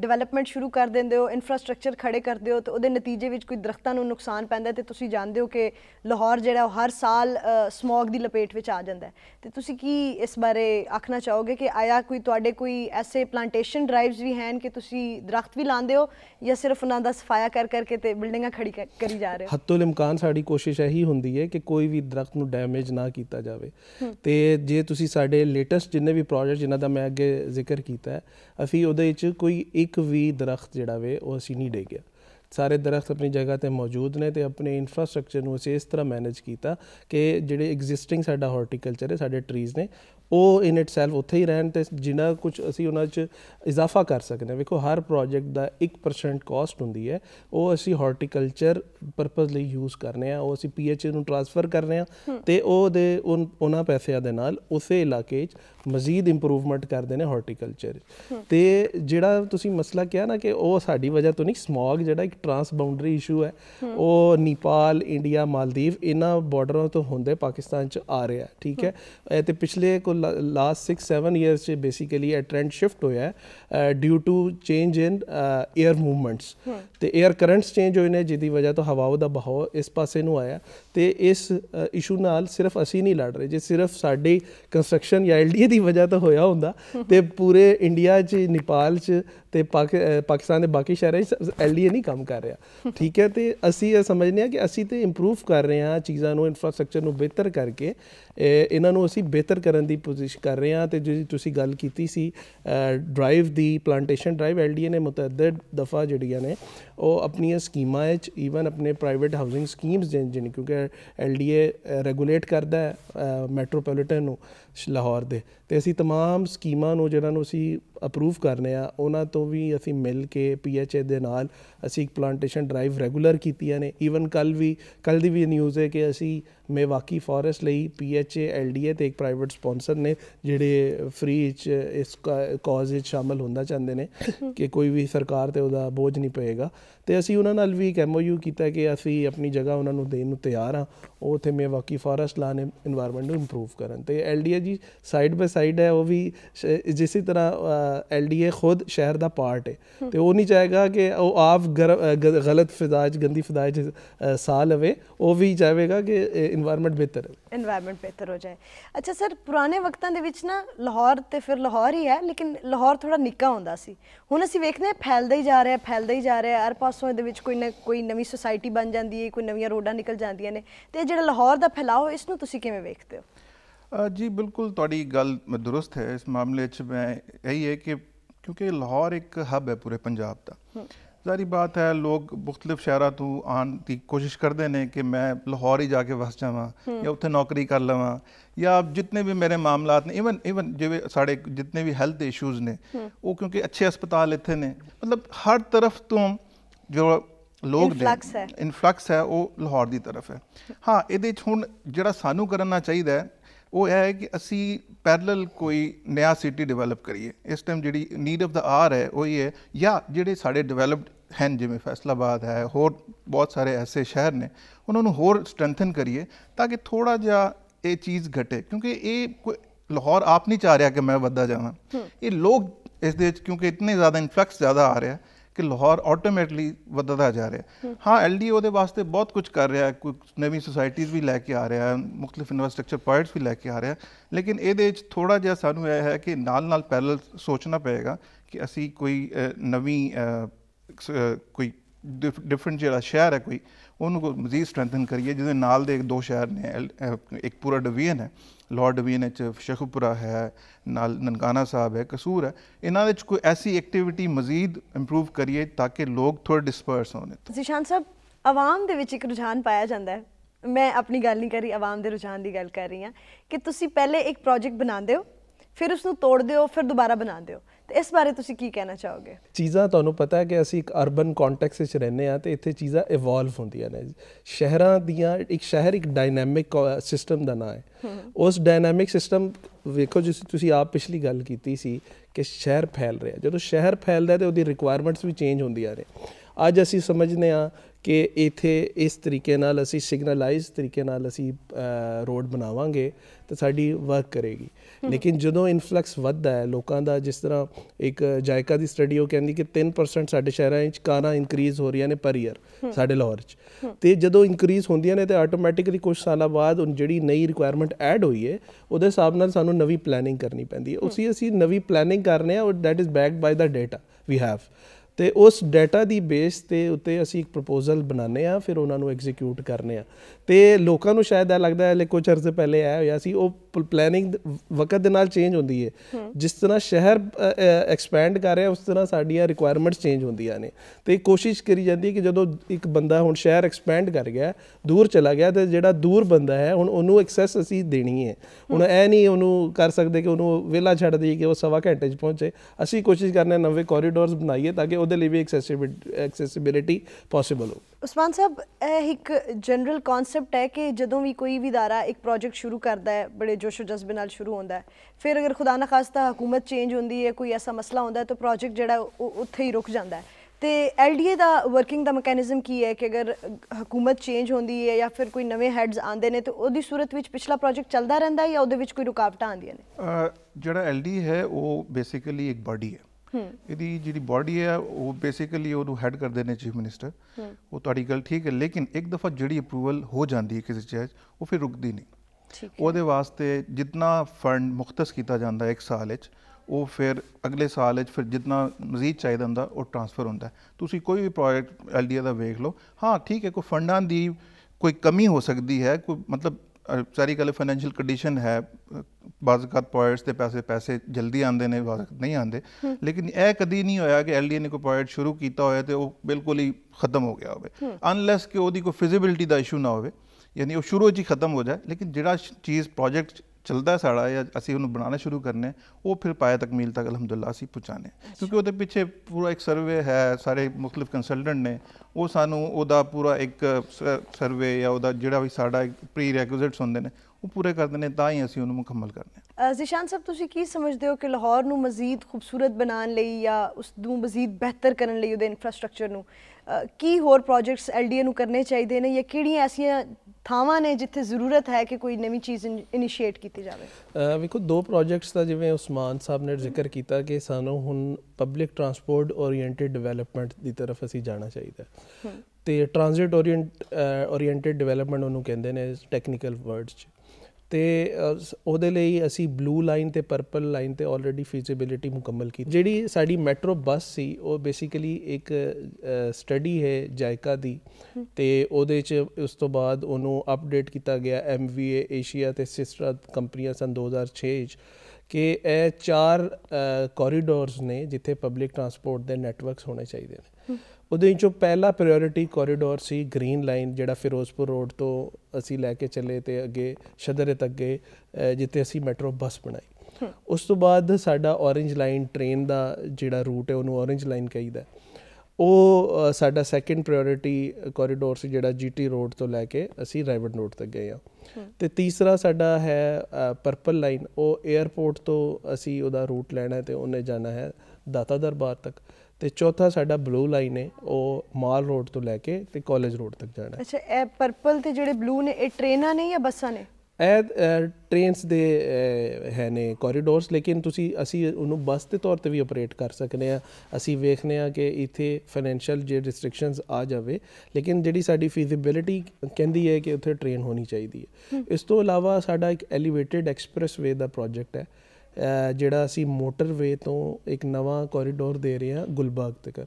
ਡਿਵੈਲਪਮੈਂਟ ਸ਼ੁਰੂ ਕਰ ਦਿੰਦੇ ਹੋ ਇਨਫਰਾਸਟ੍ਰਕਚਰ ਖੜੇ ਕਰਦੇ ਹੋ ਤੇ ਉਹਦੇ ਨਤੀਜੇ ਵਿੱਚ ਕੋਈ ਦਰਖਤਾਂ ਨੂੰ ਨੁਕਸਾਨ ਪੈਂਦਾ ਤੇ ਤੁਸੀਂ ਜਾਣਦੇ ਹੋ ਕਿ ਲਾਹੌਰ ਜਿਹੜਾ ਹਰ ਸਾਲ ਸਮੌਗ ਦੀ ਲਪੇਟ ਵਿੱਚ ਆ ਜਾਂਦਾ ਤੇ ਤੁਸੀਂ ਕੀ ਇਸ ਬਾਰੇ ਆਖਣਾ ਚਾਹੋਗੇ ਕਿ ਆਇਆ ਕੋਈ ਤੁਹਾਡੇ ਕੋਈ ਐਸੇ ਪਲਾਂਟੇਸ਼ਨ ਡਰਾਈਵਸ ਵੀ ਹਨ ਕਿ ਤੁਸੀਂ ਦਰਖਤ ਵੀ ਲਾਉਂਦੇ ਹੋ ਜਾਂ ਸਿਰਫ ਉਹਨਾਂ ਦਾ ਸਫਾਇਆ ਕਰ ਕਰਕੇ ਤੇ ਬਿਲਡਿੰਗਾਂ ਖੜੀ ਕਰੀ ਜਾ ਰਹੇ ਹੋ ਹੱਤੋਂ ਇਮਕਾਨ ਸਾਡੀ ਕੋਸ਼ਿਸ਼ ਇਹੀ ਹੁੰਦੀ ਹੈ ਕਿ ਕੋਈ ਵੀ ਦਰਖਤ ਨੂੰ ਡੈਮੇਜ ਨਾ ਕੀਤਾ ਜਾਵੇ ਤੇ ਜੇ ਤੁਸੀਂ ਸਾਡੇ ਲੇਟੈਸਟ ਜਿੰਨੇ ਵੀ ਪ੍ਰੋਜੈਕਟ ਜਿਨ੍ਹਾਂ ਦਾ ਮੈਂ ਮੈਂ ਅੱਗੇ ਜ਼ਿਕਰ ਕੀਤਾ ਅਸੀਂ ਉਹਦੇ ਵਿੱਚ ਕੋਈ ਇੱਕ ਵੀ ਦਰਖਤ ਜਿਹੜਾ ਵੇ ਉਹ ਅਸੀਂ ਨਹੀਂ ਡੇਗਿਆ ਸਾਰੇ ਦਰਖਤ ਆਪਣੀ ਜਗ੍ਹਾ ਤੇ ਮੌਜੂਦ ਨੇ ਤੇ ਆਪਣੇ ਇਨਫਰਾਸਟ੍ਰਕਚਰ ਨੂੰ ਅਸੀਂ ਇਸ ਤਰ੍ਹਾਂ ਮੈਨੇਜ ਕੀਤਾ ਕਿ ਜਿਹੜੇ ਐਗਜ਼ਿਸਟਿੰਗ ਸਾਡਾ ਹਾਰਟੀਕਲਚਰ ਹੈ ਸਾਡੇ ਟਰੀਜ਼ ਨੇ ਉਹ ਇਨ ਇਟਸੈਲਫ ਉੱਥੇ ਹੀ ਰਹਿਣ ਤੇ ਜਿੰਨਾ ਕੁਝ ਅਸੀਂ ਉਹਨਾਂ 'ਚ ਇਜ਼ਾਫਾ ਕਰ ਸਕਦੇ ਹਾਂ ਵੇਖੋ ਹਰ ਪ੍ਰੋਜੈਕਟ ਦਾ 1% ਕਾਸਟ ਹੁੰਦੀ ਹੈ ਉਹ ਅਸੀਂ ਹਾਰਟੀਕਲਚਰ ਪਰਪਸ ਲਈ ਯੂਜ਼ ਕਰਨੇ ਆ ਉਹ ਅਸੀਂ ਪੀਐਚ ਨੂੰ ਟ੍ਰਾਂਸਫਰ ਕਰਨੇ ਆ ਤੇ ਉਹਦੇ ਉਹਨਾਂ ਪੈਸਿਆਂ ਦੇ ਨਾਲ ਉਸੇ ਇਲਾਕੇ 'ਚ ਮਜ਼ੀਦ ਇੰਪਰੂਵਮੈਂਟ ਕਰਦੇ ਨੇ ਹਾਰਟੀਕਲਚਰ ਤੇ ਜਿਹੜਾ ਤੁਸੀਂ ਮਸਲਾ ਕਿਹਾ ਨਾ ਕਿ ਉਹ ਸਾਡੀ ਵਜ੍ਹਾ ਤੋਂ ਨਹੀਂ ਸਮੌਗ ਜਿਹੜਾ ਇੱਕ ਟਰਾਂਸ ਬਾਉਂਡਰੀ ਇਸ਼ੂ ਹੈ ਉਹ ਨੇਪਾਲ ਇੰਡੀਆ ਮਾਲਦੀਵ ਇਹਨਾਂ ਬਾਰਡਰਾਂ ਤੋਂ ਹੁੰਦੇ ਪਾਕਿਸਤਾਨ ਚ ਆ ਰਿਹਾ ਠੀਕ ਹੈ ਤੇ ਪਿਛਲੇ ਕੋ ਲਾਸਟ 6 7 ਇਅਰਸ ਚ ਬੇਸਿਕਲੀ ਇਹ ਟ੍ਰੈਂਡ ਸ਼ਿਫਟ ਹੋਇਆ ਹੈ due to change in air movements ਤੇ 에ਅਰ ਕਰੰਟਸ ਚੇਂਜ ਹੋਏ ਨੇ ਜਿਹਦੀ ਵਜ੍ਹਾ ਤੋਂ ਹਵਾਵਾਂ ਦਾ ਬਹਾਅ ਇਸ ਪਾਸੇ ਨੂੰ ਆਇਆ ਤੇ ਇਸ ਇਸ਼ੂ ਨਾਲ ਸਿਰਫ ਅਸੀਂ ਨਹੀਂ ਲੜ ਰਹੇ ਜੇ ਸਿਰਫ ਸਾਡੇ ਕੰਸਟਰਕਸ਼ਨ ਜਾਂ ਐਲਡੀਏ ਦੀ ਵਜ੍ਹਾ ਤੋਂ ਹੋਇਆ ਹੁੰਦਾ ਤੇ ਪੂਰੇ ਇੰਡੀਆ 'ਚ ਨੇਪਾਲ 'ਚ ਤੇ ਪਾਕਿਸਤਾਨ ਦੇ ਬਾਕੀ ਸ਼ਹਿਰਾਂ 'ਚ ਐਲਡੀਏ ਨਹੀਂ ਕੰਮ ਕਰ ਰਿਹਾ ਠੀਕ ਹੈ ਤੇ ਅਸੀਂ ਇਹ ਸਮਝਨੇ ਆ ਕਿ ਅਸੀਂ ਤੇ ਇੰਪਰੂਵ ਕਰ ਰਹੇ ਆ ਚੀਜ਼ਾਂ ਨੂੰ ਇਨਫਰਾਸਟ੍ਰਕਚਰ ਨੂੰ ਬਿਹਤਰ ਕਰਕੇ ਇਹਨਾਂ ਨੂੰ ਅਸੀਂ ਬਿਹਤਰ ਕਰਨ ਦੀ ਪੋਜੀਸ਼ਨ ਕਰ ਰਹੇ ਆ ਤੇ ਜਿਹੜੀ ਤੁਸੀਂ ਗੱਲ ਕੀਤੀ ਸੀ ਡਰਾਈਵ ਦੀ ਪਲਾਂਟੇਸ਼ਨ ਡਰਾਈਵ ਐਲਡੀਏ ਨੇ ਮੁਤਅੱਦਦ ਦਫਾ ਜਿਹੜੀਆਂ ਨੇ ਉਹ ਆਪਣੀਆਂ ਸਕੀਮਾਂ ਵਿੱਚ ਈਵਨ ਆਪਣੇ ਪ੍ਰਾਈਵੇਟ ਹਾਊਸਿੰਗ ਸਕੀਮਸ ਜਿਹਨ ਕਿਉਂਕਿ ਐਲਡੀਏ ਰੈਗੂਲੇਟ ਕਰਦਾ ਹੈ ਮੈਟਰੋਪੋਲੀਟਨ ਨੂੰ ਲਾਹੌਰ ਦੇ ਤੇ ਅਸੀਂ ਤਮਾਮ ਸਕੀਮਾਂ ਨੂੰ ਜਿਹਨਾਂ ਨੂੰ ਅਸੀਂ ਅਪਰੂਵ ਕਰਨੇ ਆ ਉਹਨਾਂ ਤੋਂ ਤੋਂ ਵੀ ਅਸੀਂ ਮਿਲ ਕੇ ਪੀਐਚਏ ਦੇ ਨਾਲ ਅਸੀਂ ਇੱਕ ਪਲਾਂਟੇਸ਼ਨ ਡਰਾਈਵ ਰੈਗੂਲਰ ਕੀਤੀਆਂ ਨੇ ਈਵਨ ਕੱਲ ਵੀ ਕੱਲ ਦੀ ਵੀ ਨਿਊਜ਼ ਹੈ ਕਿ ਅਸੀਂ ਮੇਵਾਕੀ ਫੋਰੈਸਟ ਲਈ ਪੀਐਚਏ ਐਲਡੀਏ ਤੇ ਇੱਕ ਪ੍ਰਾਈਵੇਟ ਸਪਾਂਸਰ ਨੇ ਜਿਹੜੇ ਫ੍ਰੀ ਵਿੱਚ ਇਸ ਕਾਜ਼ ਵਿੱਚ ਸ਼ਾਮਲ ਹੁੰਦਾ ਚਾਹੁੰਦੇ ਨੇ ਕਿ ਕੋਈ ਵੀ ਸਰਕਾਰ ਤੇ ਉਹਦਾ ਬੋਝ ਨਹੀਂ ਪਏਗਾ ਤੇ ਅਸੀਂ ਉਹਨਾਂ ਨਾਲ ਵੀ ਇੱਕ ਐਮਓਯੂ ਕੀਤਾ ਕਿ ਅਸੀਂ ਆਪਣੀ ਜਗ੍ਹਾ ਉਹਨਾਂ ਨੂੰ ਦੇਣ ਨੂੰ ਤਿਆਰ ਆ ਉਹ ਉਥੇ ਮੇਵਾਕੀ ਫੋਰੈਸਟ ਲਾਣੇ এনवायरमेंट ਨੂੰ ਇੰਪਰੂਵ ਕਰਨ ਤੇ ਐਲਡੀਏ ਜੀ ਸਾਈਡ ਬਾਈ ਸਾਈਡ ਹੈ ਉਹ ਵੀ ਜਿਸੇ ਤਰ੍ਹਾਂ ਐਲਡੀਏ ਖੁਦ ਸ਼ਹਿਰ ਦਾ ਪਾਰਟ ਹੈ ਤੇ ਉਹ ਨਹੀਂ ਚਾਹੇਗਾ ਕਿ ਉਹ ਆਪ ਗਲਤ ਫਿਜ਼ਾਜ ਗੰਦੀ ਫਿਜ਼ਾਜ ਸਾਲ ਹੋਵੇ ਉਹ ਵੀ ਚਾਹੇਗਾ ਕਿ এনवायरमेंट ਬਿਹਤਰ ਹੈ এনवायरमेंट ਬਿਹਤਰ ਹੋ ਜਾਏ ਅੱਛਾ ਸਰ ਪੁਰਾਣੇ ਵਕਤਾਂ ਦੇ ਵਿੱਚ ਨਾ ਲਾਹੌਰ ਤੇ ਫਿਰ ਲਾਹੌਰ ਹੀ ਹੈ ਲੇਕਿਨ ਲਾਹੌਰ ਥੋੜਾ ਨਿੱਕਾ ਹੁੰਦਾ ਸੀ ਹੁਣ ਅਸੀਂ ਵੇਖਦੇ ਹਾਂ ਫੈਲਦਾ ਹੀ ਜਾ ਰਿਹਾ ਫੈਲਦਾ ਹੀ ਜਾ ਰਿਹਾ ਹਰ ਪਾਸੋਂ ਇਹਦੇ ਵਿੱਚ ਕੋਈ ਨਾ ਕੋਈ ਨਵੀਂ ਸੋਸਾਇਟੀ ਬਣ ਜਾਂਦੀ ਹੈ ਕੋਈ ਨਵੀਆਂ ਰੋਡਾਂ ਨਿਕਲ ਜਾਂਦੀਆਂ ਨੇ ਤੇ ਜਿਹੜਾ ਲਾਹੌਰ ਦਾ ਫੈਲਾਓ ਇਸ ਨੂੰ ਤੁਸੀਂ ਕਿਵੇਂ ਵੇਖਦੇ ਹੋ ਜੀ ਬਿਲਕੁਲ ਤੁਹਾਡੀ ਗੱਲ ਦਰੁਸਤ ਹੈ ਇਸ ਮਾਮਲੇ 'ਚ ਮੈਂ ਇਹੀ ਹੈ ਕਿ ਕਿਉਂਕਿ ਲਾਹੌਰ ਇੱਕ ਹੱਬ ਹੈ ਪੂਰੇ ਪੰਜਾਬ ਦਾ जारी बात है लोग मुख्तलिफ शहर तू आने की कोशिश करते हैं कि मैं लाहौर ही जाके वस जावा हम्म। या उत्थे नौकरी कर लवा या जितने भी मेरे मामलात ने इवन इवन जिवे साढ़े जितने भी हेल्थ इशूज़ ने हम्म। वो क्योंकि अच्छे अस्पताल इतने ने मतलब हर तरफ तो जो लोग ਨੇ है वह लाहौर की तरफ है हाँ ये हूँ ਵਿੱਚ सानू करना चाहिए वो है कि असी पैरल कोई नया सिटी डिवेलप करिए इस time the need of the hour है वही है या ਹੈ ਉਹ ਹੀ ਹਨ ਜਿਵੇਂ ਫੈਸਲਾਬਾਦ ਹੈ ਹੋਰ ਬਹੁਤ ਸਾਰੇ ਐਸੇ ਸ਼ਹਿਰ ਨੇ ਉਹਨਾਂ ਨੂੰ ਹੋਰ ਸਟਰੈਂਥਨ ਕਰੀਏ ਤਾਂ ਕਿ ਥੋੜਾ ਜਿਹਾ ਇਹ ਚੀਜ਼ ਘਟੇ ਕਿਉਂਕਿ ਇਹ ਕੋਈ ਲਾਹੌਰ ਆਪ ਨਹੀਂ ਚਾਹ ਰਿਹਾ ਕਿ ਮੈਂ ਵੱਧਾ ਜਾਵਾਂ ਇਹ ਲੋਕ ਇਸ ਦੇ ਵਿੱਚ ਕਿਉਂਕਿ ਇਤਨੇ ਜ਼ਿਆਦਾ ਇਨਫਲਕਸ ਜ਼ਿਆਦਾ ਆ ਰਿਹਾ ਕਿ ਲਾਹੌਰ ਆਟੋਮੈਟਿਕਲੀ ਵੱਧਦਾ ਜਾ ਰਿਹਾ ਹਾਂ ਐਲਡੀਓ ਦੇ ਵਾਸਤੇ ਬਹੁਤ ਕੁਝ ਕਰ ਰਿਹਾ ਹੈ ਕੋਈ ਨਵੀਂ ਸੋਸਾਇਟੀਜ਼ ਵੀ ਲੈ ਕੇ ਆ ਰਿਹਾ ਹੈ ਮੁxtਲਿਫ ਇਨਫਰਾਸਟ੍ਰਕਚਰ ਪੁਆਇੰਟਸ ਵੀ ਲੈ ਕੇ ਆ ਰਿਹਾ ਲੇਕਿਨ ਇਹਦੇ ਵਿੱਚ ਥੋੜਾ ਜਿਹਾ ਸਾਨੂੰ ਇਹ ਹੈ ਕਿ ਨਾਲ ਨਾਲ ਪੈਰਲਲ ਸੋਚਣਾ ਪਏਗਾ ਕਿ ਅਸੀਂ ਕੋਈ ਨਵੀਂ ਕੋਈ ਡਿਫਰੈਂਟ ਜਿਹੜਾ ਸ਼ਹਿਰ ਹੈ ਕੋਈ ਉਹਨੂੰ ਕੋ ਮਜ਼ੀਦ ਸਟਰੈਂਥਨ ਕਰੀਏ ਜਿਹਦੇ ਨਾਲ ਦੇ ਦੋ ਸ਼ਹਿਰ ਨੇ ਇੱਕ ਪੂਰਾ ਡਿਵੀਜ਼ਨ ਹੈ ਲਾਰਡ ਡਿਵੀਜ਼ਨ ਚ ਸ਼ੇਖੂਪੁਰਾ ਹੈ ਨਾਲ ਨਨਕਾਣਾ ਸਾਹਿਬ ਹੈ ਕਸੂਰ ਹੈ ਇਹਨਾਂ ਵਿੱਚ ਕੋਈ ਐਸੀ ਐਕਟੀਵਿਟੀ ਮਜ਼ੀਦ ਇੰਪਰੂਵ ਕਰੀਏ ਤਾਂ ਕਿ ਲੋਕ ਥੋੜਾ ਡਿਸਪਰਸ ਹੋਣ ਜ਼ਿਸ਼ਾਨ ਸਾਹਿਬ ਆਵਾਮ ਦੇ ਵਿੱਚ ਇੱਕ ਰੁਝਾਨ ਪਾਇਆ ਜਾਂਦਾ ਹੈ ਮੈਂ ਆਪਣੀ ਗੱਲ ਨਹੀਂ ਕਰੀ ਆਵਾਮ ਦੇ ਰੁਝਾਨ ਦੀ ਗੱਲ ਕਰ ਰਹੀ ਹਾਂ ਕਿ ਤੁਸੀਂ ਪਹਿਲੇ ਇੱਕ ਪ੍ਰੋਜੈਕਟ ਬਣਾਉਂਦੇ ਹੋ ਫਿਰ ਉਸ ਨੂੰ ਤੋੜਦੇ ਹੋ ਫਿਰ ਦੁਬਾਰਾ ਬਣਾਉਂਦੇ ਹੋ ਤੇ ਇਸ ਬਾਰੇ ਤੁਸੀਂ ਕੀ ਕਹਿਣਾ ਚਾਹੋਗੇ ਚੀਜ਼ਾਂ ਤੁਹਾਨੂੰ ਪਤਾ ਹੈ ਕਿ ਅਸੀਂ ਇੱਕ ਅਰਬਨ ਕੰਟੈਕਸਟ ਵਿੱਚ ਰਹਿੰਦੇ ਆ ਤੇ ਇੱਥੇ ਚੀਜ਼ਾਂ ਇਵੋਲਵ ਹੁੰਦੀਆਂ ਨੇ ਸ਼ਹਿਰਾਂ ਦੀਆਂ ਇੱਕ ਸ਼ਹਿਰ ਇੱਕ ਡਾਇਨਾਮਿਕ ਸਿਸਟਮ ਦਾ ਨਾਮ ਹੈ ਉਸ ਡਾਇਨਾਮਿਕ ਸਿਸਟਮ ਵੇਖੋ ਜਿਸ ਤੁਸੀਂ ਆਪ ਪਿਛਲੀ ਗੱਲ ਕੀਤੀ ਸੀ ਕਿ ਸ਼ਹਿਰ ਫੈਲ ਰਿਹਾ ਜਦੋਂ ਸ਼ਹਿਰ ਫੈਲਦਾ ਤੇ ਉਹਦੀ ਰਿਕੁਆਇਰਮੈਂਟਸ ਵੀ ਚੇਂਜ ਹੁੰਦੀਆਂ ਨੇ ਅੱਜ ਅਸੀਂ ਸਮਝਦੇ ਆ ਕਿ ਇਥੇ ਇਸ ਤਰੀਕੇ ਨਾਲ ਅਸੀਂ ਸਿਗਨਲਾਈਜ਼ ਤਰੀਕੇ ਨਾਲ ਅਸੀਂ ਰੋਡ ਬਣਾਵਾਂਗੇ ਤਾਂ ਸਾਡੀ ਵਰਕ ਕਰੇਗੀ ਲੇਕਿਨ ਜਦੋਂ ਇਨਫਲਕਸ ਵੱਧਦਾ ਹੈ ਲੋਕਾਂ ਦਾ ਜਿਸ ਤਰ੍ਹਾਂ ਇੱਕ ਜਾਇਕਾ ਦੀ ਸਟੱਡੀ ਉਹ ਕਹਿੰਦੀ ਕਿ 3% ਸਾਡੇ ਸ਼ਹਿਰਾਂ ਵਿੱਚ ਕਾਰਾਂ ਇਨਕਰੀਜ਼ ਹੋ ਰਹੀਆਂ ਨੇ ਪਰ ਈਅਰ ਸਾਡੇ ਲਾਹੌਰ 'ਚ ਤੇ ਜਦੋਂ ਇਨਕਰੀਜ਼ ਹੁੰਦੀਆਂ ਨੇ ਤੇ ਆਟੋਮੈਟਿਕਲੀ ਕੁਝ ਸਾਲਾਂ ਬਾਅਦ ਉਹ ਜਿਹੜੀ ਨਈ ਰਿਕੁਆਇਰਮੈਂਟ ਐਡ ਹੋਈ ਹੈ ਉਹਦੇ ਹਿਸਾਬ ਨਾਲ ਸਾਨੂੰ ਨਵੀਂ ਪਲੈਨਿੰਗ ਕਰਨੀ ਪੈਂਦੀ ਹੈ ਉਸੇ ਅਸੀਂ ਨਵੀਂ ਪਲੈਨਿੰਗ ਕਰਨੇ ਆ ਔਰ that is backed by the data we have ਤੇ ਉਸ ਡਾਟਾ ਦੀ ਬੇਸ ਤੇ ਉੱਤੇ ਅਸੀਂ ਇੱਕ ਪ੍ਰਪੋਜ਼ਲ ਬਣਾਨੇ ਆ ਫਿਰ ਉਹਨਾਂ ਨੂੰ ਐਗਜ਼ੀਕਿਊਟ ਕਰਨੇ ਆ ਤੇ ਲੋਕਾਂ ਨੂੰ ਸ਼ਾਇਦ ਇਹ ਲੱਗਦਾ ਹੈ ਲੈ ਕੁਝ ਅਰਸੇ ਪਹਿਲੇ ਆਇਆ ਹੋਇਆ ਸੀ ਉਹ ਪਲੈਨਿੰਗ ਵਕਤ ਦੇ ਨਾਲ ਚੇਂਜ ਹੁੰਦੀ ਹੈ ਜਿਸ ਤਰ੍ਹਾਂ ਸ਼ਹਿਰ ਐਕਸਪੈਂਡ ਕਰ ਰਿਹਾ ਉਸ ਤਰ੍ਹਾਂ ਸਾਡੀਆਂ ਰਿਕੁਆਇਰਮੈਂਟਸ ਚੇਂਜ ਹੁੰਦੀਆਂ ਨੇ ਤੇ ਕੋਸ਼ਿਸ਼ ਕਰੀ ਜਾਂਦੀ ਹੈ ਕਿ ਜਦੋਂ ਇੱਕ ਬੰਦਾ ਹੁਣ ਸ਼ਹਿਰ ਐਕਸਪੈਂਡ ਕਰ ਗਿਆ ਦੂਰ ਚਲਾ ਗਿਆ ਤੇ ਜਿਹੜਾ ਦੂਰ ਬੰਦਾ ਹੈ ਹੁਣ ਉਹਨੂੰ ਐਕਸੈਸ ਅਸੀਂ ਦੇਣੀ ਹੈ ਹੁਣ ਇਹ ਨਹੀਂ ਉਹਨੂੰ ਕਰ ਸਕਦੇ ਕਿ ਉਹਨੂੰ ਵਿਲਾ ਛੱਡ ਦੇਈਏ ਕਿ ਉਹ ਸਵਾ ਘੰਟੇ 'ਚ ਪਹੁੰਚੇ ਅਸੀਂ ਕੋਸ਼ਿਸ਼ ਕਰਨਾ ਨਵੇਂ ਕੋਰੀਡੋਰਸ ਬਣਾਈਏ ਤਾਂ ਕਿ ਉਹਦੇ ਲਈ ਵੀ ਐਕਸੈਸਿਬਿਲਿਟੀ ਪੋਸੀਬਲ ਹੋ ਉਸਮਾਨ ਸਾਹਿਬ ਇਹ ਇੱਕ ਜਨਰਲ ਕਨਸੈਪਟ ਹੈ ਕਿ ਜਦੋਂ ਵੀ ਕੋਈ ਵੀ ادارہ ਇੱਕ ਪ੍ਰੋਜੈਕਟ ਸ਼ੁਰੂ ਕਰਦਾ ਹੈ ਬੜੇ ਜੋਸ਼ੋ ਜਜ਼ਬੇ ਨਾਲ ਸ਼ੁਰੂ ਹੁੰਦਾ ਹੈ ਫਿਰ ਅਗਰ ਖੁਦਾ ਨਾ ਖਾਸਤਾ ਹਕੂਮਤ ਚੇਂਜ ਹੁੰਦੀ ਹੈ ਕੋਈ ਐਸਾ ਮਸਲਾ ਹੁੰਦਾ ਹੈ ਤਾਂ ਪ੍ਰੋਜੈਕਟ ਜਿਹੜਾ ਉੱਥੇ ਹੀ ਰੁਕ ਜਾਂਦਾ ਹੈ ਤੇ ਐਲਡੀਏ ਦਾ ਵਰਕਿੰਗ ਦਾ ਮੈਕੈਨਿਜ਼ਮ ਕੀ ਹੈ ਕਿ ਅਗਰ ਹਕੂਮਤ ਚੇਂਜ ਹੁੰਦੀ ਹੈ ਜਾਂ ਫਿਰ ਕੋਈ ਨਵੇਂ ਹੈਡਸ ਆਉਂਦੇ ਨੇ ਤਾਂ ਉਹਦੀ ਸੂਰਤ ਵਿੱਚ ਪਿਛਲਾ ਪ੍ਰੋਜੈਕਟ ਚੱਲਦਾ ਰਹਿੰਦਾ ਹੈ ਜਾਂ ਉਹਦੇ ਵਿੱਚ ਕੋਈ ਰੁਕਾਵਟਾਂ ਆਉਂਦੀਆਂ ਨੇ ਜਿਹੜਾ ਐਲਡੀ ਹੈ ਉਹ ਬੇਸਿਕਲੀ ਇੱਕ ਬਾਡੀ ਹੈ ਇਹਦੀ ਜਿਹੜੀ ਬਾਡੀ ਹੈ ਉਹ ਬੇਸਿਕਲੀ ਉਹਨੂੰ ਹੈਡ ਕਰਦੇ ਨੇ ਚੀਫ ਮਿਨਿਸਟਰ ਉਹ ਤੁਹਾਡੀ ਗੱਲ ਠੀਕ ਹੈ ਲੇਕਿਨ ਇੱਕ ਦਫਾ ਜਿਹੜੀ ਅਪਰੂਵਲ ਹੋ ਜਾਂਦੀ ਹੈ ਕਿਸੇ ਚੀਜ਼ ਉਹ ਫਿਰ ਰੁਕਦੀ ਨਹੀਂ ਉਹਦੇ ਵਾਸਤੇ ਜਿੰਨਾ ਫੰਡ ਮੁਖਤਸ ਕੀਤਾ ਜਾਂਦਾ ਇੱਕ ਸਾਲ ਵਿੱਚ ਉਹ ਫਿਰ ਅਗਲੇ ਸਾਲ ਵਿੱਚ ਫਿਰ ਜਿੰਨਾ ਮਜ਼ੀਦ ਚਾਹੀਦਾ ਹੁੰਦਾ ਉਹ ਟ੍ਰਾਂਸਫਰ ਹੁੰਦਾ ਤੁਸੀਂ ਕੋਈ ਵੀ ਪ੍ਰੋਜੈਕਟ ਐਲਡੀਆ ਦਾ ਵੇਖ ਲਓ ਹਾਂ ਠੀਕ ਹੈ ਕੋਈ ਫੰਡਾਂ ਦੀ ਕੋਈ ਕਮੀ ਹੋ ਸਕਦੀ ਹੈ ਕੋਈ ਮਤਲਬ सारी गल फाइनैशियल कंडीशन है बाजात पॉइंट के पैसे पैसे जल्दी आते हैं बाजत नहीं आते लेकिन यह कभी नहीं होया कि एल डी ए ने कोई पॉइंट शुरू किया हो बिल्कुल ही खत्म हो गया होनलैस कि कोई फिजिबिलिटी का इशू ना हो यानी वो शुरू ही खत्म हो जाए लेकिन जोड़ा चीज़ प्रोजेक्ट ਚੱਲਦਾ ਸਾੜਾ ਜਾਂ ਅਸੀਂ ਉਹਨੂੰ ਬਣਾਉਣਾ ਸ਼ੁਰੂ ਕਰਨੇ ਉਹ ਫਿਰ ਪਾਇਆ ਤਕਮੀਲ ਤੱਕ ਅਲਹਮਦੁਲਿਲਾ ਅਸੀਂ ਪਹੁੰਚਾਣੇ ਕਿਉਂਕਿ ਉਹਦੇ ਪਿੱਛੇ ਪੂਰਾ ਇੱਕ ਸਰਵੇ ਹੈ ਸਾਰੇ ਮੁxtਲਫ ਕੰਸਲਟੈਂਟ ਨੇ ਉਹ ਸਾਨੂੰ ਉਹਦਾ ਪੂਰਾ ਇੱਕ ਸਰਵੇ ਜਾਂ ਉਹਦਾ ਜਿਹੜਾ ਵੀ ਸਾਡਾ ਪ੍ਰੀ ਰੈਕੁਇਜ਼ਿਟਸ ਹੁੰਦੇ ਨੇ ਉਹ ਪੂਰੇ ਕਰਦੇ ਨੇ ਤਾਂ ਹੀ ਅਸੀਂ ਉਹਨੂੰ ਮੁਕੰਮਲ ਕਰਨੇ ਜ਼ਿਸ਼ਾਨ ਸਾਹਿਬ ਤੁਸੀਂ ਕੀ ਸਮਝਦੇ ਹੋ ਕਿ ਲਾਹੌਰ ਨੂੰ ਮਜ਼ੀਦ ਖੂਬਸੂਰਤ ਬਣਾਉਣ ਲਈ ਜਾਂ ਉਸ ਨੂੰ ਮਜ਼ੀਦ ਬਿਹਤਰ ਕਰਨ ਲਈ ਉਹਦੇ ਇਨਫਰਾਸਟ੍ਰਕਚਰ ਨੂੰ ਕੀ ਹੋਰ ਪ੍ਰੋਜੈਕਟਸ ਐਲਡੀਏ ਨੂੰ ਕਰਨੇ ਚਾਹੀਦੇ ਨੇ ਜਾਂ ਕਿਹੜੀਆਂ ਐਸੀਆਂ ਥਾਵਾਂ ਨੇ ਜਿੱਥੇ ਜ਼ਰੂਰਤ ਹੈ ਕਿ ਕੋਈ ਨਵੀਂ ਚੀਜ਼ ਇਨੀਸ਼ੀਏਟ ਕੀਤੀ ਜਾਵੇ ਵੇਖੋ ਦੋ ਪ੍ਰੋਜੈਕਟਸ ਦਾ ਜਿਵੇਂ ਉਸਮਾਨ ਸਾਹਿਬ ਨੇ ਜ਼ਿਕਰ ਕੀਤਾ ਕਿ ਸਾਨੂੰ ਹੁਣ ਪਬਲਿਕ ਟਰਾਂਸਪੋਰਟ ਓਰੀਐਂਟਡ ਡਿਵੈਲਪਮੈਂਟ ਦੀ ਤਰਫ ਅਸੀਂ ਜਾਣਾ ਚਾਹੀਦਾ ਤੇ ਟ੍ਰਾਂਜ਼ਿਟ ਓਰੀਐਂਟ ਓਰੀਐਂਟਡ ਡਿਵੈਲਪਮੈਂਟ ਉਹਨੂੰ ਕਹਿੰਦੇ ਨੇ ਟੈਕਨੀਕਲ ਵਰਡਸ 'ਚ ਤੇ ਉਹਦੇ ਲਈ ਅਸੀਂ ਬਲੂ ਲਾਈਨ ਤੇ ਪਰਪਲ ਲਾਈਨ ਤੇ ਆਲਰੇਡੀ ਫੀਜ਼ਿਬਿਲਿਟੀ ਮੁਕੰਮਲ ਕੀਤੀ ਜਿਹੜੀ ਸਾਡੀ ਮੈਟਰੋ ਬੱਸ ਸੀ ਉਹ ਬੇਸਿਕਲੀ ਇੱਕ ਸਟੱਡੀ ਹੈ ਜਾਇਕਾ ਦੀ ਤੇ ਉਹਦੇ ਚ ਉਸ ਤੋਂ ਬਾਅਦ ਉਹਨੂੰ ਅਪਡੇਟ ਕੀਤਾ ਗਿਆ ਐਮਵੀਏ ਏਸ਼ੀਆ ਤੇ ਸਿਸਟਰ ਕੰਪਨੀਆਂ ਸਨ 2006 ਚ ਕਿ ਇਹ ਚਾਰ ਕੋਰੀਡੋਰਸ ਨੇ ਜਿੱਥੇ ਪਬਲਿਕ ਟਰਾਂਸਪੋਰਟ ਦੇ ਨੈਟਵਰਕਸ ਹੋਣੇ ਚਾਹੀਦੇ ਨੇ ਉਹਦੇ ਵਿੱਚੋਂ ਪਹਿਲਾ ਪ੍ਰਾਇੋਰਟੀ ਕੋਰੀਡੋਰ ਸੀ ਗ੍ਰੀਨ ਲਾਈਨ ਜਿਹੜਾ ਫਿਰੋਜ਼ਪੁਰ ਰੋਡ ਤੋਂ ਅਸੀਂ ਲੈ ਕੇ ਚੱਲੇ ਤੇ ਅੱਗੇ ਸ਼ਦਰੇ ਤੱਕ ਗਏ ਜਿੱਥੇ ਅਸੀਂ ਮੈਟਰੋ ਬੱਸ ਬਣਾਈ ਉਸ ਤੋਂ ਬਾਅਦ ਸਾਡਾ ਔਰੇਂਜ ਲਾਈਨ ਟ੍ਰੇਨ ਦਾ ਜਿਹੜਾ ਰੂਟ ਹੈ ਉਹਨੂੰ ਔਰੇਂਜ ਲਾਈਨ ਕਹਿੰਦਾ ਉਹ ਸਾਡਾ ਸੈਕੰਡ ਪ੍ਰਾਇੋਰਟੀ ਕੋਰੀਡੋਰ ਸੀ ਜਿਹੜਾ ਜੀਟੀ ਰੋਡ ਤੋਂ ਲੈ ਕੇ ਅਸੀਂ ਰਾਈਵਡ ਰੋਡ ਤੱਕ ਗਏ ਆ ਤੇ ਤੀਸਰਾ ਸਾਡਾ ਹੈ ਪਰਪਲ ਲਾਈਨ ਉਹ 에어ਪੋਰਟ ਤੋਂ ਅਸੀਂ ਉਹਦਾ ਰੂਟ ਲੈਣਾ ਤੇ ਉਹਨੇ ਜਾਣਾ ਹੈ ਦਾਤਾ ਦਰਬਾਰ ਤੱਕ ਤੇ ਚੌਥਾ ਸਾਡਾ ਬਲੂ ਲਾਈਨ ਹੈ ਉਹ ਮਾਲ ਰੋਡ ਤੋਂ ਲੈ ਕੇ ਤੇ ਕਾਲਜ ਰੋਡ ਤੱਕ ਜਾਣਾ ਅੱਛਾ ਇਹ ਪਰਪਲ ਤੇ ਜਿਹੜੇ ਬਲੂ ਨੇ ਇਹ ਟ੍ਰੇਨਾਂ ਨੇ ਜਾਂ ਬੱਸਾਂ ਨੇ ਇਹ ਟ੍ਰੇਨਸ ਦੇ ਹੈ ਨੇ ਕੋਰੀਡੋਰਸ ਲੇਕਿਨ ਤੁਸੀਂ ਅਸੀਂ ਉਹਨੂੰ ਬੱਸ ਦੇ ਤੌਰ ਤੇ ਵੀ ਆਪਰੇਟ ਕਰ ਸਕਨੇ ਆ ਅਸੀਂ ਵੇਖਨੇ ਆ ਕਿ ਇੱਥੇ ਫਾਈਨੈਂਸ਼ੀਅਲ ਜੇ ਰੈਸਟ੍ਰਿਕਸ਼ਨਸ ਆ ਜਾਵੇ ਲੇਕਿਨ ਜਿਹੜੀ ਸਾਡੀ ਫੀਜ਼ਿਬਿਲਿਟੀ ਕਹਿੰਦੀ ਹੈ ਕਿ ਉੱਥੇ ਟ੍ਰੇਨ ਹੋਣੀ ਚਾਹੀਦੀ ਹੈ ਇਸ ਤੋਂ ਇਲਾਵਾ ਸਾਡਾ ਇੱਕ ਐਲੀਵੇਟਿਡ ਐਕਸਪ੍ਰੈਸ ਵੇ ਦਾ ਪ੍ਰੋਜੈਕਟ ਹੈ ਜਿਹੜਾ ਅਸੀਂ ਮੋਟਰਵੇ ਤੋਂ ਇੱਕ ਨਵਾਂ ਕੋਰੀਡੋਰ ਦੇ ਰਹੇ ਹਾਂ ਗੁਲਬਾਗ ਤੱਕ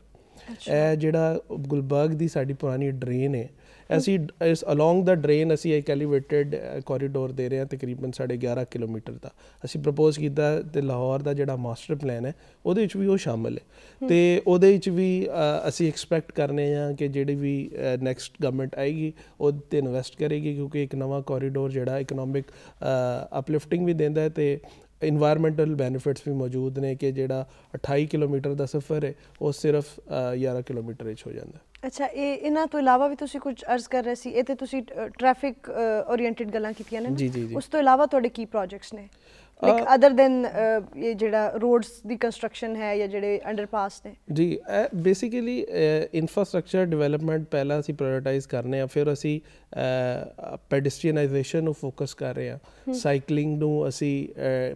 ਇਹ ਜਿਹੜਾ ਗੁਲਬਾਗ ਦੀ ਸਾਡੀ ਪੁਰਾਣੀ ਡਰੇਨ ਹੈ ਅਸੀਂ ਇਸ ਅਲੋਂਗ ਦਾ ਡਰੇਨ ਅਸੀਂ ਇੱਕ ਐਲੀਵੇਟਡ ਕੋਰੀਡੋਰ ਦੇ ਰਹੇ ਹਾਂ ਤਕਰੀਬਨ 11.5 ਕਿਲੋਮੀਟਰ ਦਾ ਅਸੀਂ ਪ੍ਰਪੋਜ਼ ਕੀਤਾ ਤੇ ਲਾਹੌਰ ਦਾ ਜਿਹੜਾ ਮਾਸਟਰ ਪਲਾਨ ਹੈ ਉਹਦੇ ਵਿੱਚ ਵੀ ਉਹ ਸ਼ਾਮਲ ਹੈ ਤੇ ਉਹਦੇ ਵਿੱਚ ਵੀ ਅਸੀਂ ਐਕਸਪੈਕਟ ਕਰਨੇ ਆ ਕਿ ਜਿਹੜੀ ਵੀ ਨੈਕਸਟ ਗਵਰਨਮੈਂਟ ਆਏਗੀ ਉਹ ਤੇ ਇਨਵੈਸਟ ਕਰੇਗੀ ਕਿਉਂਕਿ ਇੱਕ ਨਵਾਂ ਕੋਰੀਡੋਰ ਜਿਹੜਾ ਇਕਨੋਮਿਕ ਅਪਲਿਫਟਿੰਗ ਵੀ ਦਿੰਦਾ ਹੈ ਤੇ ਇਨਵਾਇਰਨਮੈਂਟਲ ਬੈਨੀਫਿਟਸ ਵੀ ਮੌਜੂਦ ਨੇ ਕਿ ਜਿਹੜਾ 28 ਕਿਲੋਮੀਟਰ ਦਾ ਸਫ਼ਰ ਹੈ ਉਹ ਸਿਰਫ 11 ਕਿਲੋਮੀਟਰ ਵਿੱਚ ਹੋ ਜਾਂਦਾ ਅੱਛਾ ਇਹ ਇਹਨਾਂ ਤੋਂ ਇਲਾਵਾ ਵੀ ਤੁਸੀਂ ਕੁਝ ਅਰਜ਼ ਕਰ ਰਹੇ ਸੀ ਇਹ ਤੇ ਤੁਸੀਂ ਟ੍ਰੈਫਿਕ ਓਰੀਐਂਟਡ ਗੱਲਾਂ ਕੀਤੀਆਂ ਨੇ ਉਸ ਤੋਂ ਇਲਾਵਾ ਤੁਹਾਡੇ ਕੀ ਪ੍ਰੋਜੈਕਟਸ ਨੇ ਲਾਈਕ ਅਦਰ ਦੈਨ ਇਹ ਜਿਹੜਾ ਰੋਡਸ ਦੀ ਕੰਸਟਰਕਸ਼ਨ ਹੈ ਜਾਂ ਜਿਹੜੇ ਅੰਡਰਪਾਸ ਨੇ ਜੀ ਬੇਸਿਕਲੀ ਇਨਫਰਾਸਟ੍ਰਕਚਰ ਡਿਵੈਲਪਮੈਂਟ ਪਹਿਲਾਂ ਅਸੀਂ ਪ੍ਰਾਇੋਰਟਾਈਜ਼ ਕਰਨੇ ਆ ਫਿਰ ਅਸੀਂ ਪੈਡਸਟਰੀਅਨਾਈਜੇਸ਼ਨ ਨੂੰ ਫੋਕਸ ਕਰ ਰਹੇ ਆ ਸਾਈਕਲਿੰਗ ਨੂੰ ਅਸੀਂ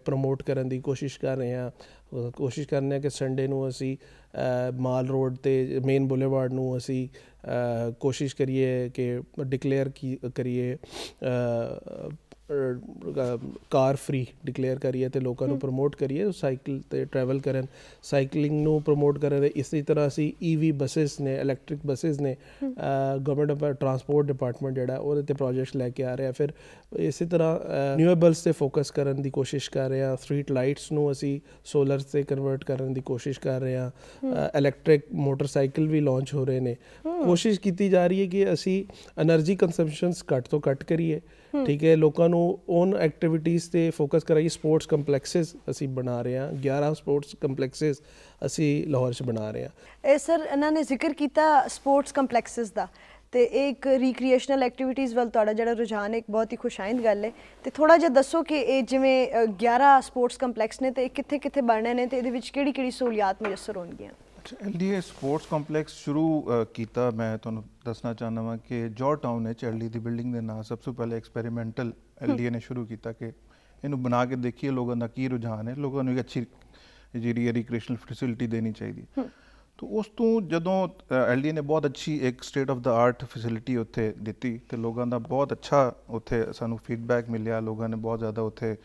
ਪ੍ਰੋਮੋਟ ਕਰਨ ਦੀ ਕੋਸ਼ਿਸ਼ ਕਰ ਰਹੇ ਆ ਕੋਸ਼ਿਸ਼ ਕਰਨੇ ਆ ਕਿ ਸੰਡੇ ਨੂੰ ਅਸੀਂ ਮਾਲ ਰੋਡ ਤੇ ਮੇਨ ਬੁਲੇਵਾਰਡ ਨੂੰ ਅਸੀਂ ਕੋਸ਼ਿਸ਼ ਕਰੀਏ ਕਿ ਡਿਕਲੇਅਰ ਕਰੀਏ ਕਾਰ ਫ੍ਰੀ ਡਿਕਲੇਅਰ ਕਰੀਏ ਤੇ ਲੋਕਾਂ ਨੂੰ ਪ੍ਰਮੋਟ ਕਰੀਏ ਸਾਈਕਲ ਤੇ ਟਰੈਵਲ ਕਰਨ ਸਾਈਕਲਿੰਗ ਨੂੰ ਪ੍ਰਮੋਟ ਕਰ ਰਹੇ ਇਸੇ ਤਰ੍ਹਾਂ ਅਸੀਂ ਈਵੀ e ਬੱਸਸ ਨੇ ਇਲੈਕਟ੍ਰਿਕ ਬੱਸਸ ਨੇ ਗਵਰਨਮੈਂਟ ਆਫ ਟਰਾਂਸਪੋਰਟ ਡਿਪਾਰਟਮੈਂਟ ਜਿਹੜਾ ਉਹਦੇ ਤੇ ਪ੍ਰੋਜੈਕਟ ਲੈ ਕੇ ਆ ਰਿਹਾ ਫਿਰ ਇਸੇ ਤਰ੍ਹਾਂ ਨਿਊਏਬਲਸ ਤੇ ਫੋਕਸ ਕਰਨ ਦੀ ਕੋਸ਼ਿਸ਼ ਕਰ ਰਹੇ ਆ ਸਟਰੀਟ ਲਾਈਟਸ ਨੂੰ ਅਸੀਂ ਸੋਲਰ ਤੇ ਕਨਵਰਟ ਕਰਨ ਦੀ ਕੋਸ਼ਿਸ਼ ਕਰ ਰਹੇ ਆ ਇਲੈਕਟ੍ਰਿਕ ਮੋਟਰਸਾਈਕਲ ਵੀ ਲਾਂਚ ਹੋ ਰਹੇ ਨੇ ਕੋਸ਼ਿਸ਼ ਕੀਤੀ ਜਾ ਰਹੀ ਹੈ ਕਿ ਅਸੀਂ એનર્ਜੀ ਕੰਜ਼ੰਪਸ਼ਨਸ ਘੱਟ ਤੋਂ ਘੱਟ ਕਰੀਏ ਠੀਕ ਹੈ ਲੋਕਾਂ ਨੂੰ ਓਨ ਐਕਟੀਵਿਟੀਜ਼ ਤੇ ਫੋਕਸ ਕਰਾਈਏ ਸਪੋਰਟਸ ਕੰਪਲੈਕਸਸ ਅਸੀਂ ਬਣਾ ਰਹੇ ਹਾਂ 11 ਸਪੋਰਟਸ ਕੰਪਲੈਕਸਸ ਅਸੀਂ ਲਾਹੌਰ 'ਚ ਬਣਾ ਰਹੇ ਹਾਂ ਇਹ ਸਰ ਇਹਨਾਂ ਨੇ ਜ਼ਿਕਰ ਕੀਤਾ ਸਪੋਰਟਸ ਕੰਪਲੈਕਸਸ ਦਾ ਤੇ ਇਹ ਇੱਕ ਰੀਕ੍ਰੀਏਸ਼ਨਲ ਐਕਟੀਵਿਟੀਜ਼ ਵੱਲ ਤੁਹਾਡਾ ਜਿਹੜਾ ਰੁਝਾਨ ਇੱਕ ਬਹੁਤ ਹੀ ਖੁਸ਼ਾਇੰਦ ਗੱਲ ਹੈ ਤੇ ਥੋੜਾ ਜਿਹਾ ਦੱਸੋ ਕਿ ਇਹ ਜਿਵੇਂ 11 ਸਪੋਰਟਸ ਕੰਪਲੈਕਸ ਨੇ ਤੇ ਇਹ ਕਿੱਥੇ ਕਿੱਥੇ ਬਣਨੇ ਨੇ ਤੇ ਇਹਦੇ ਵਿੱਚ ਕਿਹੜੀ ਕਿਹੜੀ ਸਹੂਲਤਾਂ ਮੈਸਰ ਹੋਣਗੀਆਂ ਐਲਡੀਏ ਸਪੋਰਟਸ ਕੰਪਲੈਕਸ ਸ਼ੁਰੂ ਕੀਤਾ ਮੈਂ ਤੁਹਾਨੂੰ ਦੱਸਣਾ ਚਾਹੁੰਦਾ ਵਾਂ ਕਿ ਜੋਰ ਟਾਊਨ ਹੈ ਚੜਲੀ ਦੀ ਬਿਲਡਿੰਗ ਦੇ ਨਾਲ ਸਭ ਤੋਂ ਪਹਿਲੇ ਐਕਸਪੈਰੀਮੈਂਟਲ ਐਲਡੀਏ ਨੇ ਸ਼ੁਰੂ ਕੀਤਾ ਕਿ ਇਹਨੂੰ ਬਣਾ ਕੇ ਦੇਖੀਏ ਲੋਕਾਂ ਦਾ ਕੀ ਰੁਝਾਨ ਹੈ ਲੋਕਾਂ ਨੂੰ ਇੱਕ ਅੱਛੀ ਜਿਹੜੀ ਰੀਕ੍ਰੀਏਸ਼ਨਲ ਫੈਸਿਲਿਟੀ ਦੇਣੀ ਚਾਹੀਦੀ ਤਾਂ ਉਸ ਤੋਂ ਜਦੋਂ ਐਲਡੀਏ ਨੇ ਬਹੁਤ ਅੱਛੀ ਇੱਕ state of the art facility ਉੱਥੇ ਦਿੱਤੀ ਤੇ ਲੋਕਾਂ ਦਾ ਬਹੁਤ ਅੱਛਾ ਉੱਥੇ ਸਾਨੂੰ ਫੀਡਬੈਕ ਮਿਲਿਆ ਲੋਕਾਂ ਨੇ ਬਹੁਤ ਜ਼ਿਆਦਾ ਉੱਥੇ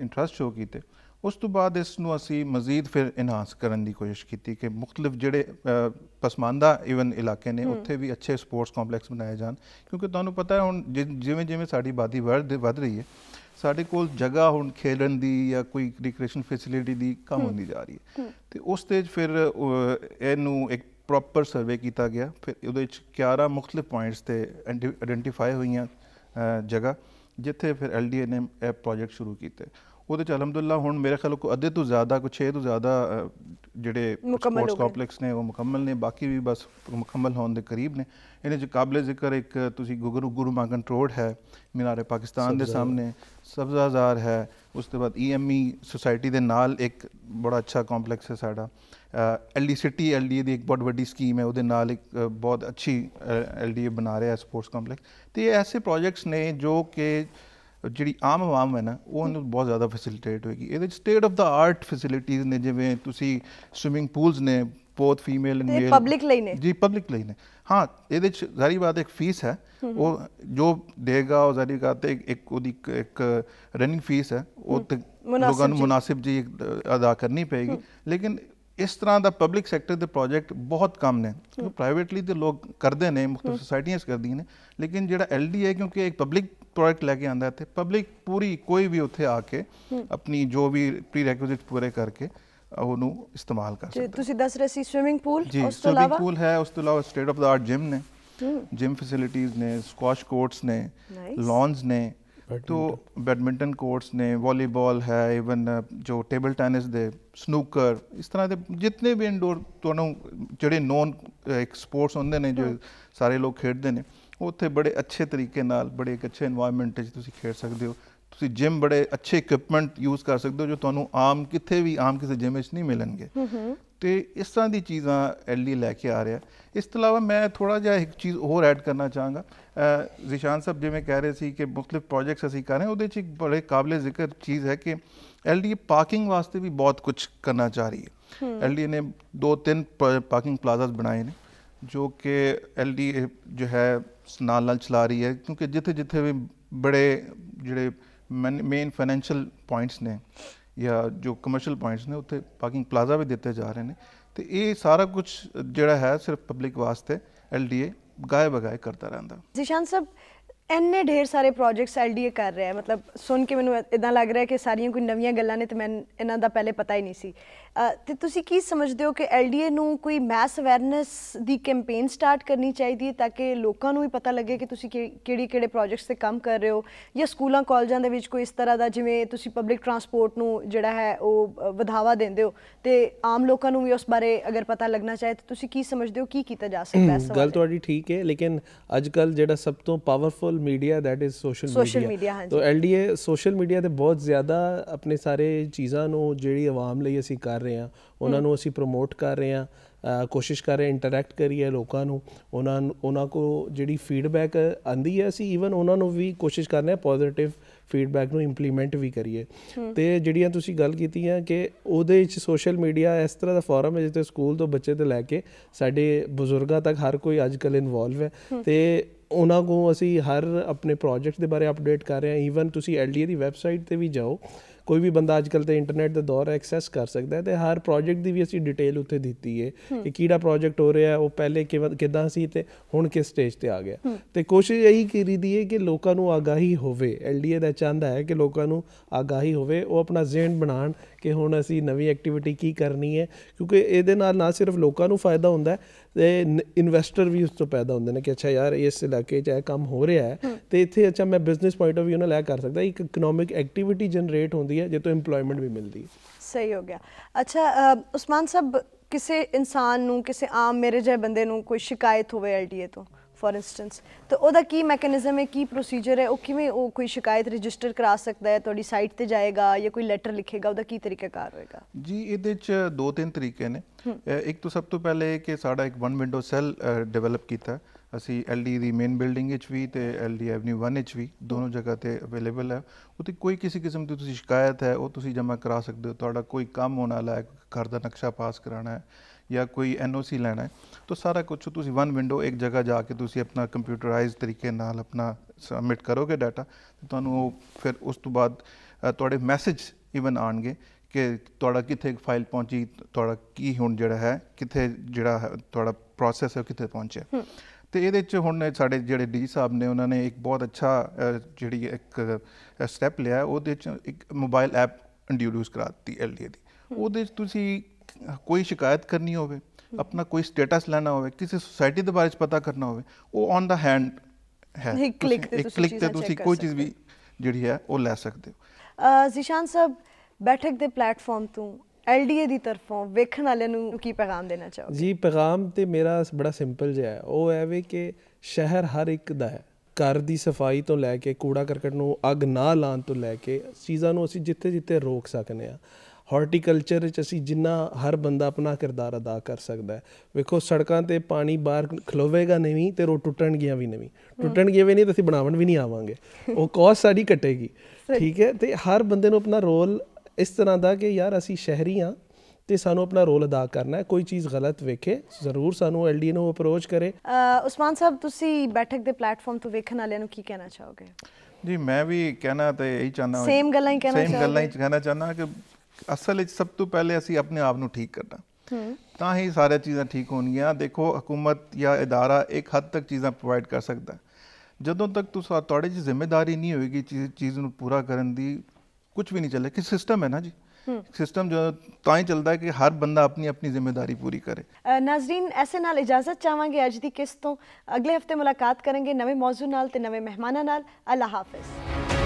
ਇੰਟਰਸਟ ਸ਼ੋ ਕੀਤੇ ਉਸ ਤੋਂ ਬਾਅਦ ਇਸ ਨੂੰ ਅਸੀਂ ਮਜ਼ੀਦ ਫਿਰ ਇਨਹਾਂਸ ਕਰਨ ਦੀ ਕੋਸ਼ਿਸ਼ ਕੀਤੀ ਕਿ ਮੁxtਲਫ ਜਿਹੜੇ ਪਸਮਾਨਦਾ ਇਵਨ ਇਲਾਕੇ ਨੇ ਉੱਥੇ ਵੀ ਅੱਛੇ ਸਪੋਰਟਸ ਕੰਪਲੈਕਸ ਬਣਾਏ ਜਾਣ ਕਿਉਂਕਿ ਤੁਹਾਨੂੰ ਪਤਾ ਹੈ ਹੁਣ ਜਿਵੇਂ ਜਿਵੇਂ ਸਾਡੀ ਬਾਦੀ ਵੱਧ ਰਹੀ ਹੈ ਸਾਡੇ ਕੋਲ ਜਗ੍ਹਾ ਹੁਣ ਖੇਡਣ ਦੀ ਜਾਂ ਕੋਈ ਰੀਕ੍ਰੀਏਸ਼ਨ ਫੈਸਿਲਿਟੀ ਦੀ ਕਮ ਹੁੰਦੀ ਜਾ ਰਹੀ ਹੈ ਤੇ ਉਸ ਤੇ ਫਿਰ ਇਹਨੂੰ ਇੱਕ ਪ੍ਰੋਪਰ ਸਰਵੇ ਕੀਤਾ ਗਿਆ ਫਿਰ ਉਹਦੇ ਵਿੱਚ 11 ਮੁxtਲਫ ਪੁਆਇੰਟਸ ਤੇ ਆਇਡੈਂਟੀਫਾਈ ਹੋਈਆਂ ਜਗ੍ਹਾ ਜਿੱਥੇ ਫਿਰ ਐਲਡੀਏ ਨੇ ਇਹ ਪ੍ਰੋਜੈਕਟ ਸ਼ੁਰੂ ਕੀਤੇ ਉਹਦੇ ਚ ਅਲਹਮਦੁਲਿਲਾ ਹੁਣ ਮੇਰੇ ਖਿਆਲ ਕੋ ਅੱਧੇ ਤੋਂ ਜ਼ਿਆਦਾ ਕੋ 6 ਤੋਂ ਜ਼ਿਆਦਾ ਜਿਹੜੇ ਸਪੋਰਟਸ ਕੰਪਲੈਕਸ ਨੇ ਉਹ ਮੁਕੰਮਲ ਨੇ ਬਾਕੀ ਵੀ ਬਸ ਮੁਕੰਮਲ ਹੋਣ ਦੇ ਕਰੀਬ ਨੇ ਇਹਨੇ ਚ ਕਾਬਲੇ ਜ਼ਿਕਰ ਇੱਕ ਤੁਸੀਂ ਗੁਰੂ ਗੁਰੂ ਮਾਗਨ ਰੋਡ ਹੈ ਮਿਨਾਰੇ ਪਾਕਿਸਤਾਨ ਦੇ ਸਾਹਮਣੇ ਸਬਜ਼ਾ ਹਜ਼ਾਰ ਹੈ ਉਸ ਤੋਂ ਬਾਅਦ ਈਐਮਈ ਸੁਸਾਇਟੀ ਦੇ ਨਾਲ ਇੱਕ ਬੜਾ ਅੱਛਾ ਕੰਪਲੈਕਸ ਹੈ ਸਾਡਾ ਐਲਡੀ ਸਿਟੀ ਐਲਡੀ ਦੀ ਇੱਕ ਬਹੁਤ ਵੱਡੀ ਸਕੀਮ ਹੈ ਉਹਦੇ ਨਾਲ ਇੱਕ ਬਹੁਤ ਅੱਛੀ ਐਲਡੀ ਬਣਾ ਰਿਹਾ ਸਪੋਰਟਸ ਕੰਪਲੈਕਸ ਤੇ ਇਹ ਐਸੇ ਪ੍ਰੋਜੈਕਟਸ ਨੇ ਜੋ ਕਿ ਜਿਹੜੀ ਆਮ ਆਵਾਮ ਹੈ ਨਾ ਉਹ ਨੂੰ ਬਹੁਤ ਜ਼ਿਆਦਾ ਫੈਸਿਲਿਟੇਟ ਹੋਏਗੀ ਇਹਦੇ ਵਿੱਚ ਸਟੇਟ ਆਫ ਦਾ ਆਰਟ ਫੈਸਿਲਿਟੀਆਂ ਨੇ ਜਿਵੇਂ ਤੁਸੀਂ ਸਵਿਮਿੰਗ ਪੂਲਸ ਨੇ both female and male public ਲਈ ਨੇ ਜੀ ਪਬਲਿਕ ਲਈ ਨੇ ਹਾਂ ਇਹਦੇ ਵਿੱਚ ਜ਼ਾਰੀ ਬਾਤ ਇੱਕ ਫੀਸ ਹੈ ਉਹ ਜੋ ਦੇਗਾ ਉਹ ਜ਼ਾਰੀ ਤੇ ਇੱਕ ਉਹਦੀ ਇੱਕ ਰਨਿੰਗ ਫੀਸ ਹੈ ਉਹ ਲੋਕਾਂ ਨੂੰ ਮੁਨਾਸਿਬ ਜੀ ਅਦਾ ਕਰਨੀ ਪਏਗੀ ਲੇਕਿਨ ਇਸ ਤਰ੍ਹਾਂ ਦਾ ਪਬਲਿਕ ਸੈਕਟਰ ਦੇ ਪ੍ਰੋਜੈਕਟ ਬਹੁਤ ਕਮ ਨੇ ਪ੍ਰਾਈਵੇਟਲੀ ਤੇ ਲੋਕ ਕਰਦੇ ਨੇ ਮੁਖਤਲਫ ਸੋਸਾਇਟੀਆਂਸ ਕਰਦੀਆਂ ਨੇ ਲੇਕਿਨ ਜਿਹੜਾ ਐਲਡੀ ਹੈ ਕਿਉਂਕਿ ਇੱਕ ਪਬਲਿਕ ਪ੍ਰੋਜੈਕਟ ਲੈ ਕੇ ਆਂਦਾ ਤੇ ਪਬਲਿਕ ਪੂਰੀ ਕੋਈ ਵੀ ਉੱਥੇ ਆ ਕੇ ਆਪਣੀ ਜੋ ਵੀ ਪ੍ਰੀ ਰੈਕੁਇਜ਼ਿਟ ਪੂਰੇ ਕਰਕੇ ਉਹਨੂੰ ਇਸਤੇਮਾਲ ਕਰ ਸਕਦਾ ਜੀ ਤੁਸੀਂ ਦੱਸ ਰਹੇ ਸੀ ਸਵਿਮਿੰਗ ਪੂਲ ਉਸ ਤੋਂ ਇਲਾਵਾ ਪੂਲ ਹੈ ਉਸ ਤੋਂ ਇਲਾਵਾ state of the art gym ਨੇ ਜਿਮ ਫੈਸਿਲਿਟੀਆਂ ਨੇ ਸਕੁਆਸ਼ ਕੋਰਟਸ ਨੇ ਲੌਨਸ ਨੇ ਤੋ ਬੈਡਮਿੰਟਨ ਕੋਰਟਸ ਨੇ ਵਾਲੀਬਾਲ ਹੈ ਇਵਨ ਜੋ ਟੇਬਲ ਟੈਨਿਸ ਦੇ ਸਨੂਕਰ ਇਸ ਤਰ੍ਹਾਂ ਦੇ ਜਿੰਨੇ ਵੀ ਇਨਡੋਰ ਤੁਹਾਨੂੰ ਜਿਹੜੇ ਨੋਨ ਇੱਕ ਸਪੋਰਟਸ ਹੁੰਦੇ ਨੇ ਜੋ ਸਾਰੇ ਲੋਕ ਖੇਡਦੇ ਨੇ उत्तर बड़े अच्छे तरीके बड़े एक अच्छे इनवायरमेंट तुम खेल सकते हो तुम जिम बड़े अच्छे इक्विपमेंट यूज कर सकते हो जो थोड़ा आम कितने भी आम किसी जिम नहीं मिलेंगे तो इस तरह की चीज़ा एल एडली लैके आ रहा इस अलावा मैं थोड़ा जहा एक चीज़ होर ऐड करना चाहगा जिशान साहब जिमें कह रहे थे कि मुख्तलिफ प्रोजेक्ट्स असं कर रहे हैं वह बड़े काबिल जिक्र चीज़ है कि एल डी ए पार्किंग वास्ते भी बहुत कुछ करना चाह रही है एल डी ए ने दो तीन पार्किंग प्लाजा बनाए हैं ਜੋ ਕਿ ਐਲਡੀਏ ਜੋ ਹੈ ਨਾਲ ਨਾਲ ਚਲਾ ਰਹੀ ਹੈ ਕਿਉਂਕਿ ਜਿੱਥੇ ਜਿੱਥੇ ਵੀ ਬੜੇ ਜਿਹੜੇ ਮੇਨ ਫਾਈਨੈਂਸ਼ੀਅਲ ਪੁਆਇੰਟਸ ਨੇ ਜਾਂ ਜੋ ਕਮਰਸ਼ੀਅਲ ਪੁਆਇੰਟਸ ਨੇ ਉੱਥੇ ਪਾਰਕਿੰਗ ਪਲਾਜ਼ਾ ਵੀ ਦਿੱਤੇ ਜਾ ਰਹੇ ਨੇ ਤੇ ਇਹ ਸਾਰਾ ਕੁਝ ਜਿਹੜਾ ਹੈ ਸਿਰਫ ਪਬਲਿਕ ਵਾਸਤੇ ਐਲਡੀਏ ਗਾਏ ਬਗਾਏ ਕਰਦਾ ਰਹਿੰਦਾ ਜਿਸ਼ਾਨ ਸਾਹਿਬ ਐਨੇ ਢੇਰ ਸਾਰੇ ਪ੍ਰੋਜੈਕਟਸ ਐਲਡੀਏ ਕਰ ਰਿਹਾ ਹੈ ਮਤਲਬ ਸੁਣ ਕੇ ਮੈਨੂੰ ਇਦਾਂ ਲੱਗ ਰਿਹਾ ਹੈ ਕਿ ਸਾਰੀਆਂ ਕੋਈ ਨਵੀਆਂ ਗੱਲਾਂ ਨੇ ਤੇ ਮੈਂ ਇਹਨਾਂ ਦਾ ਪਹਿਲੇ ਪਤਾ ਹੀ ਨਹੀਂ ਸੀ ਤੇ ਤੁਸੀਂ ਕੀ ਸਮਝਦੇ ਹੋ ਕਿ ਐਲਡੀਏ ਨੂੰ ਕੋਈ ਮੈਸ ਅਵੇਅਰਨੈਸ ਦੀ ਕੈਂਪੇਨ ਸਟਾਰਟ ਕਰਨੀ ਚਾਹੀਦੀ ਹੈ ਤਾਂ ਕਿ ਲੋਕਾਂ ਨੂੰ ਵੀ ਪਤਾ ਲੱਗੇ ਕਿ ਤੁਸੀਂ ਕਿਹੜੀ ਕਿਹੜੇ ਪ੍ਰੋਜੈਕਟਸ ਤੇ ਕੰਮ ਕਰ ਰਹੇ ਹੋ ਜਾਂ ਸਕੂਲਾਂ ਕਾਲਜਾਂ ਦੇ ਵਿੱਚ ਕੋਈ ਇਸ ਤਰ੍ਹਾਂ ਦਾ ਜਿਵੇਂ ਤੁਸੀਂ ਪਬਲਿਕ ਟਰਾਂਸਪੋਰਟ ਨੂੰ ਜਿਹੜਾ ਹੈ ਉਹ ਵਧਾਵਾ ਦਿੰਦੇ ਹੋ ਤੇ ਆਮ ਲੋਕਾਂ ਨੂੰ ਵੀ ਉਸ ਬਾਰੇ ਅਗਰ ਪਤਾ ਲੱਗਣਾ ਚਾਹੇ ਤਾਂ ਤੁਸੀਂ ਕੀ ਸਮਝਦੇ ਹੋ ਕੀ ਕੀਤਾ ਜਾ ਸਕਦਾ ਹੈ ਗੱਲ ਤੁਹਾਡੀ ਠੀਕ ਹੈ ਲੇਕਿਨ ਅੱਜ ਕੱਲ ਜਿਹੜਾ ਸਭ ਤੋਂ powerful media that is social media ਤਾਂ ਐਲਡੀਏ ਸੋਸ਼ਲ ਮੀਡੀਆ ਤੇ ਬਹੁਤ ਜ਼ਿਆਦਾ ਆਪਣੇ ਸਾਰੇ ਚੀਜ਼ਾਂ ਨੂੰ ਜਿਹੜੀ ਆਵਾਮ ਲਈ ਅਸੀਂ ਕਰ ਕਰ ਰਹੇ ਹਾਂ ਉਹਨਾਂ ਨੂੰ ਅਸੀਂ ਪ੍ਰੋਮੋਟ ਕਰ ਰਹੇ ਹਾਂ ਕੋਸ਼ਿਸ਼ ਕਰ ਰਹੇ ਇੰਟਰੈਕਟ ਕਰੀਏ ਲੋਕਾਂ ਨੂੰ ਉਹਨਾਂ ਉਹਨਾਂ ਕੋ ਜਿਹੜੀ ਫੀਡਬੈਕ ਆਂਦੀ ਹੈ ਅਸੀਂ ਈਵਨ ਉਹਨਾਂ ਨੂੰ ਵੀ ਕੋਸ਼ਿਸ਼ ਕਰ ਰਹੇ ਹਾਂ ਪੋਜ਼ਿਟਿਵ ਫੀਡਬੈਕ ਨੂੰ ਇੰਪਲੀਮੈਂਟ ਵੀ ਕਰੀਏ ਤੇ ਜਿਹੜੀਆਂ ਤੁਸੀਂ ਗੱਲ ਕੀਤੀਆਂ ਕਿ ਉਹਦੇ ਵਿੱਚ ਸੋਸ਼ਲ ਮੀਡੀਆ ਇਸ ਤਰ੍ਹਾਂ ਦਾ ਫੋਰਮ ਹੈ ਜਿੱਥੇ ਸਕੂਲ ਤੋਂ ਬੱਚੇ ਤੋਂ ਲੈ ਕੇ ਸਾਡੇ ਬਜ਼ੁਰਗਾਂ ਤੱਕ ਹਰ ਕੋਈ ਅੱਜਕੱਲ ਇਨਵੋਲਵ ਹੈ ਤੇ ਉਹਨਾਂ ਕੋ ਅਸੀਂ ਹਰ ਆਪਣੇ ਪ੍ਰੋਜੈਕਟ ਦੇ ਬਾਰੇ ਅਪਡੇਟ ਕਰ ਰਹੇ ਹਾਂ ਈਵਨ ਤੁਸੀਂ ਐਲਡੀਏ ਦੀ ਵੈਬਸਾਈਟ ਤੇ ਵੀ ਜਾਓ ਕੋਈ ਵੀ ਬੰਦਾ ਅੱਜਕੱਲ ਤੇ ਇੰਟਰਨੈਟ ਦੇ ਦੌਰ ਐਕਸੈਸ ਕਰ ਸਕਦਾ ਹੈ ਤੇ ਹਰ ਪ੍ਰੋਜੈਕਟ ਦੀ ਵੀ ਅਸੀਂ ਡਿਟੇਲ ਉੱਥੇ ਦਿੱਤੀ ਹੈ ਕਿ ਕਿਹੜਾ ਪ੍ਰੋਜੈਕਟ ਹੋ ਰਿਹਾ ਉਹ ਪਹਿਲੇ ਕਿਦਾਂ ਸੀ ਤੇ ਹੁਣ ਕਿਸ ਸਟੇਜ ਤੇ ਆ ਗਿਆ ਤੇ ਕੋਸ਼ਿਸ਼ ਇਹੀ ਕੀਤੀ ਦੀ ਹੈ ਕਿ ਲੋਕਾਂ ਨੂੰ ਆਗਾਹੀ ਹੋਵੇ ਐਲਡੀਏ ਦਾ ਚਾਹੁੰਦਾ ਹੈ ਕਿ ਲੋਕਾਂ ਨੂੰ ਆਗਾਹੀ ਹੋਵੇ ਉਹ ਆਪਣਾ ਜ਼ਿਹਨ ਬਣਾਣ ਕਿ ਹੁਣ ਅਸੀਂ ਨਵੀਂ ਐਕਟੀਵਿਟੀ ਕੀ ਕਰਨੀ ਹੈ ਕਿਉਂਕਿ ਇਹਦੇ ਨਾਲ ਨਾ ਸਿਰਫ ਲੋਕਾਂ ਨੂੰ ਫਾਇਦਾ ਹੁੰਦਾ ਹੈ ਤੇ ਇਨਵੈਸਟਰ ਵੀ ਉਸ ਤੋਂ ਪੈਦਾ ਹੁੰਦੇ ਨੇ ਕਿ ਅੱਛਾ ਯਾਰ ਇਸ ਇਲਾਕੇ 'ਚ ਇਹ ਕੰਮ ਹੋ ਰਿਹਾ ਹੈ ਤੇ ਇੱਥੇ ਅੱਛਾ ਮੈਂ ਬਿਜ਼ਨਸ ਪੁਆਇੰਟ ਆਫ View ਨਾਲ ਲੈ ਕਰ ਸਕਦਾ ਇੱਕ ਇਕਨੋਮਿਕ ਐਕਟੀਵਿਟੀ ਜਨਰੇਟ ਹੁੰਦੀ ਹੈ ਜੇ ਤੋ ਇੰਪਲੋਇਮੈਂਟ ਵੀ ਮਿਲਦੀ ਹੈ ਸਹੀ ਹੋ ਗਿਆ ਅੱਛਾ ਉਸਮਾਨ ਸਾਹਿਬ ਕਿਸੇ ਇਨਸਾਨ ਨੂੰ ਕਿਸੇ ਆਮ ਮੇਰੇ ਜਿਹੇ ਬੰਦੇ ਨੂੰ ਕੋਈ ਸ਼ਿਕਾਇਤ ਹੋਵੇ ਐਲਡੀਏ ਤੋਂ ਫੋਰ ਇਨਸਟੈਂਸ ਤਾਂ ਉਹਦਾ ਕੀ ਮੈਕੈਨਿਜ਼ਮ ਹੈ ਕੀ ਪ੍ਰੋਸੀਜਰ ਹੈ ਉਹ ਕਿਵੇਂ ਉਹ ਕੋਈ ਸ਼ਿਕਾਇਤ ਰਜਿਸਟਰ ਕਰਾ ਸਕਦਾ ਹੈ ਤੁਹਾਡੀ ਸਾਈਟ ਤੇ ਜਾਏਗਾ ਜਾਂ ਕੋਈ ਲੈਟਰ ਲਿਖੇਗਾ ਉਹਦਾ ਕੀ ਤਰੀਕਾਕਾਰ ਹੋਏਗਾ ਜੀ ਇਹਦੇ ਚ ਦੋ ਤਿੰਨ ਤਰੀਕੇ ਨੇ ਇੱਕ ਤਾਂ ਸਭ ਤੋਂ ਪਹਿਲੇ ਕਿ ਸਾਡਾ ਇੱਕ ਵਨ ਵਿੰਡੋ ਸੈੱਲ ਡਿਵੈਲਪ ਕੀਤਾ ਹੈ ਅਸੀਂ ਐਲਡੀ ਦੀ ਮੇਨ ਬਿਲਡਿੰਗ ਵਿੱਚ ਵੀ ਤੇ ਐਲਡੀ ਐਵਨਿਊ 1 ਵਿੱਚ ਵੀ ਦੋਨੋਂ ਜਗ੍ਹਾ ਤੇ ਅਵੇਲੇਬਲ ਹੈ ਉਤੇ ਕੋਈ ਕਿਸੇ ਕਿਸਮ ਦੀ ਤੁਸੀਂ ਸ਼ਿਕਾਇਤ ਹੈ ਉਹ ਤੁਸੀਂ ਜਮ੍ਹਾਂ ਕਰਾ ਸਕਦੇ ਹੋ ਤੁਹਾਡਾ ਕੋਈ ਕੰਮ ਹੋਣ ਵਾਲਾ ਹੈ ਘਰ ਦਾ ਨਕਸ਼ਾ ਪਾਸ ਕਰਾਣਾ ਹੈ ਜਾਂ ਕੋਈ ਐਨਓਸੀ ਲੈਣਾ ਹੈ ਤਾਂ ਸਾਰਾ ਕੁਝ ਤੁਸੀਂ ਵਨ ਵਿੰਡੋ ਇੱਕ ਜਗ੍ਹਾ ਜਾ ਕੇ ਤੁਸੀਂ ਆਪਣਾ ਕੰਪਿਊਟਰਾਈਜ਼ ਤਰੀਕੇ ਨਾਲ ਆਪਣਾ ਸਬਮਿਟ ਕਰੋਗੇ ਡਾਟਾ ਤੁਹਾਨੂੰ ਉਹ ਫਿਰ ਉਸ ਤੋਂ ਬਾਅਦ ਤੁਹਾਡੇ ਮੈਸੇਜ ਇਵਨ ਆਣਗੇ ਕਿ ਤੁਹਾਡਾ ਕਿੱਥੇ ਫਾਈਲ ਪਹੁੰਚੀ ਤੁਹਾਡਾ ਕੀ ਹੁਣ ਜਿਹੜਾ ਹੈ ਕਿੱਥੇ ਜਿਹੜਾ ਤੁਹਾਡਾ ਪ੍ਰੋਸੈਸ ਹੈ ਕਿੱਥੇ ਪਹੁੰਚਿਆ ਤੇ ਇਹਦੇ ਚ ਹੁਣ ਸਾਡੇ ਜਿਹੜੇ ਡੀ ਸਾਹਿਬ ਨੇ ਉਹਨਾਂ ਨੇ ਇੱਕ ਬਹੁਤ ਅੱਛਾ ਜਿਹੜੀ ਇੱਕ ਸਟੈਪ ਲਿਆ ਉਹਦੇ ਚ ਇੱਕ ਮੋਬਾਈਲ ਐਪ ਇੰਟਰੋਡਿਊਸ ਕਰਾਤੀ ਐਲਡੀਏ ਦੀ ਉਹਦੇ ਚ ਤੁਸੀਂ ਕੋਈ ਸ਼ਿਕਾਇਤ ਕਰਨੀ ਹੋਵੇ ਆਪਣਾ ਕੋਈ ਸਟੇਟਸ ਲੈਣਾ ਹੋਵੇ ਕਿਸੇ ਸੋਸਾਇਟੀ ਦੇ ਬਾਰੇ ਚ ਪਤਾ ਕਰਨਾ ਹੋਵੇ ਉਹ ਔਨ ਦਾ ਹੈਂਡ ਹੈ ਇੱਕ ਕਲਿੱਕ ਤੇ ਤੁਸੀਂ ਕੋਈ ਚੀਜ਼ ਵੀ ਜਿਹੜੀ ਹੈ ਉਹ ਲੈ ਸਕਦੇ ਹੋ ਜ਼ਿਸ਼ਾਨ ਸਾਹਿਬ ਬੈਠਕ ਦੇ ਪਲੇਟਫਾਰਮ ਤੋਂ ਐਲਡੀਏ ਦੀ ਤਰਫੋਂ ਵੇਖਣ ਵਾਲਿਆਂ ਨੂੰ ਕੀ ਪੈਗਾਮ ਦੇਣਾ ਚਾਹੋਗੇ ਜੀ ਪੈਗਾਮ ਤੇ ਮੇਰਾ ਬੜਾ ਸਿੰਪਲ ਜਿਹਾ ਹੈ ਉਹ ਹੈ ਵੀ ਕਿ ਸ਼ਹਿਰ ਹਰ ਇੱਕ ਦਾ ਹੈ ਘਰ ਦੀ ਸਫਾਈ ਤੋਂ ਲੈ ਕੇ ਕੂੜਾ ਕਰਕਟ ਨੂੰ ਅੱਗ ਨਾ ਲਾਉਣ ਤੋਂ ਲੈ ਕੇ ਚੀਜ਼ਾਂ ਨੂੰ ਅਸੀਂ ਜਿੱਥੇ-ਜਿੱਥੇ ਰੋਕ ਸਕਨੇ ਆ ਹਾਰਟੀਕਲਚਰ ਵਿੱਚ ਅਸੀਂ ਜਿੰਨਾ ਹਰ ਬੰਦਾ ਆਪਣਾ ਕਿਰਦਾਰ ਅਦਾ ਕਰ ਸਕਦਾ ਹੈ ਵੇਖੋ ਸੜਕਾਂ ਤੇ ਪਾਣੀ ਬਾਹਰ ਖਲੋਵੇਗਾ ਨਹੀਂ ਤੇ ਰੋ ਟੁੱਟਣਗੀਆਂ ਵੀ ਨਹੀਂ ਟੁੱਟਣਗੀਆਂ ਵੀ ਨਹੀਂ ਤੇ ਅਸੀਂ ਬਣਾਵਣ ਵੀ ਨਹੀਂ ਆਵਾਂਗੇ ਉਹ ਕੌਸ ਸਾਡੀ ਕੱਟੇਗੀ ਠੀਕ ਹੈ ਤੇ ਹਰ ਬੰਦੇ ਨੂੰ ਆਪਣਾ ਰੋਲ ਇਸ ਤਰ੍ਹਾਂ ਦਾ ਕਿ ਯਾਰ ਅਸੀਂ ਸ਼ਹਿਰੀ ਆ ਤੇ ਸਾਨੂੰ ਆਪਣਾ ਰੋਲ ਅਦਾ ਕਰਨਾ ਹੈ ਕੋਈ ਚੀਜ਼ ਗਲਤ ਵੇਖੇ ਜ਼ਰੂਰ ਸਾਨੂੰ ਐਲਡੀ ਨੂੰ ਅਪਰੋਚ ਕਰੇ ਅ ਉਸਮਾਨ ਸਾਹਿਬ ਤੁਸੀਂ ਬੈਠਕ ਦੇ ਪਲੇਟਫਾਰਮ ਤੋਂ ਵੇਖਣ ਵਾਲਿਆਂ ਨੂੰ ਕੀ ਕਹਿਣਾ ਚਾਹੋਗੇ ਜੀ ਮੈਂ ਵੀ ਕਹਿਣਾ ਤੇ ਇਹੀ ਚਾਹਨਾ ਸੇਮ ਗੱਲਾਂ ਹੀ ਕਹਿਣਾ ਚਾਹੁੰਦਾ ਸੇਮ ਗੱਲਾਂ ਹੀ ਕਹਿਣਾ ਚਾਹਨਾ ਕਿ ਅਸਲ ਵਿੱਚ ਸਭ ਤੋਂ ਪਹਿਲੇ ਅਸੀਂ ਆਪਣੇ ਆਪ ਨੂੰ ਠੀਕ ਕਰਨਾ ਤਾਂ ਹੀ ਸਾਰੀਆਂ ਚੀਜ਼ਾਂ ਠੀਕ ਹੋਣਗੀਆਂ ਦੇਖੋ ਹਕੂਮਤ ਜਾਂ ਇਦਾਰਾ ਇੱਕ ਹੱਦ ਤੱਕ ਚੀਜ਼ਾਂ ਪ੍ਰੋਵਾਈਡ ਕਰ ਸਕਦਾ ਜਦੋਂ ਤੱਕ ਤੁਸੀਂ ਤੁਹਾਡੇ 'ਚ ਜ਼ਿੰਮੇਵਾਰੀ ਨਹੀਂ ਹੋਏਗੀ ਚੀਜ਼ ਨੂੰ ਪੂਰਾ ਕਰਨ ਦੀ कुछ भी नहीं चल रहा कि सिस्टम है ना जी सिस्टम हम्म। जो ताई चलता है कि हर बंदा अपनी अपनी जिम्मेदारी पूरी करे नाजरीन ऐसे नाल इजाजत चाहवांगे आज दी किस्तों तो। अगले हफ्ते मुलाकात करेंगे नवे मौजू नाल ते नवे मेहमानां नाल अल्लाह हाफिज़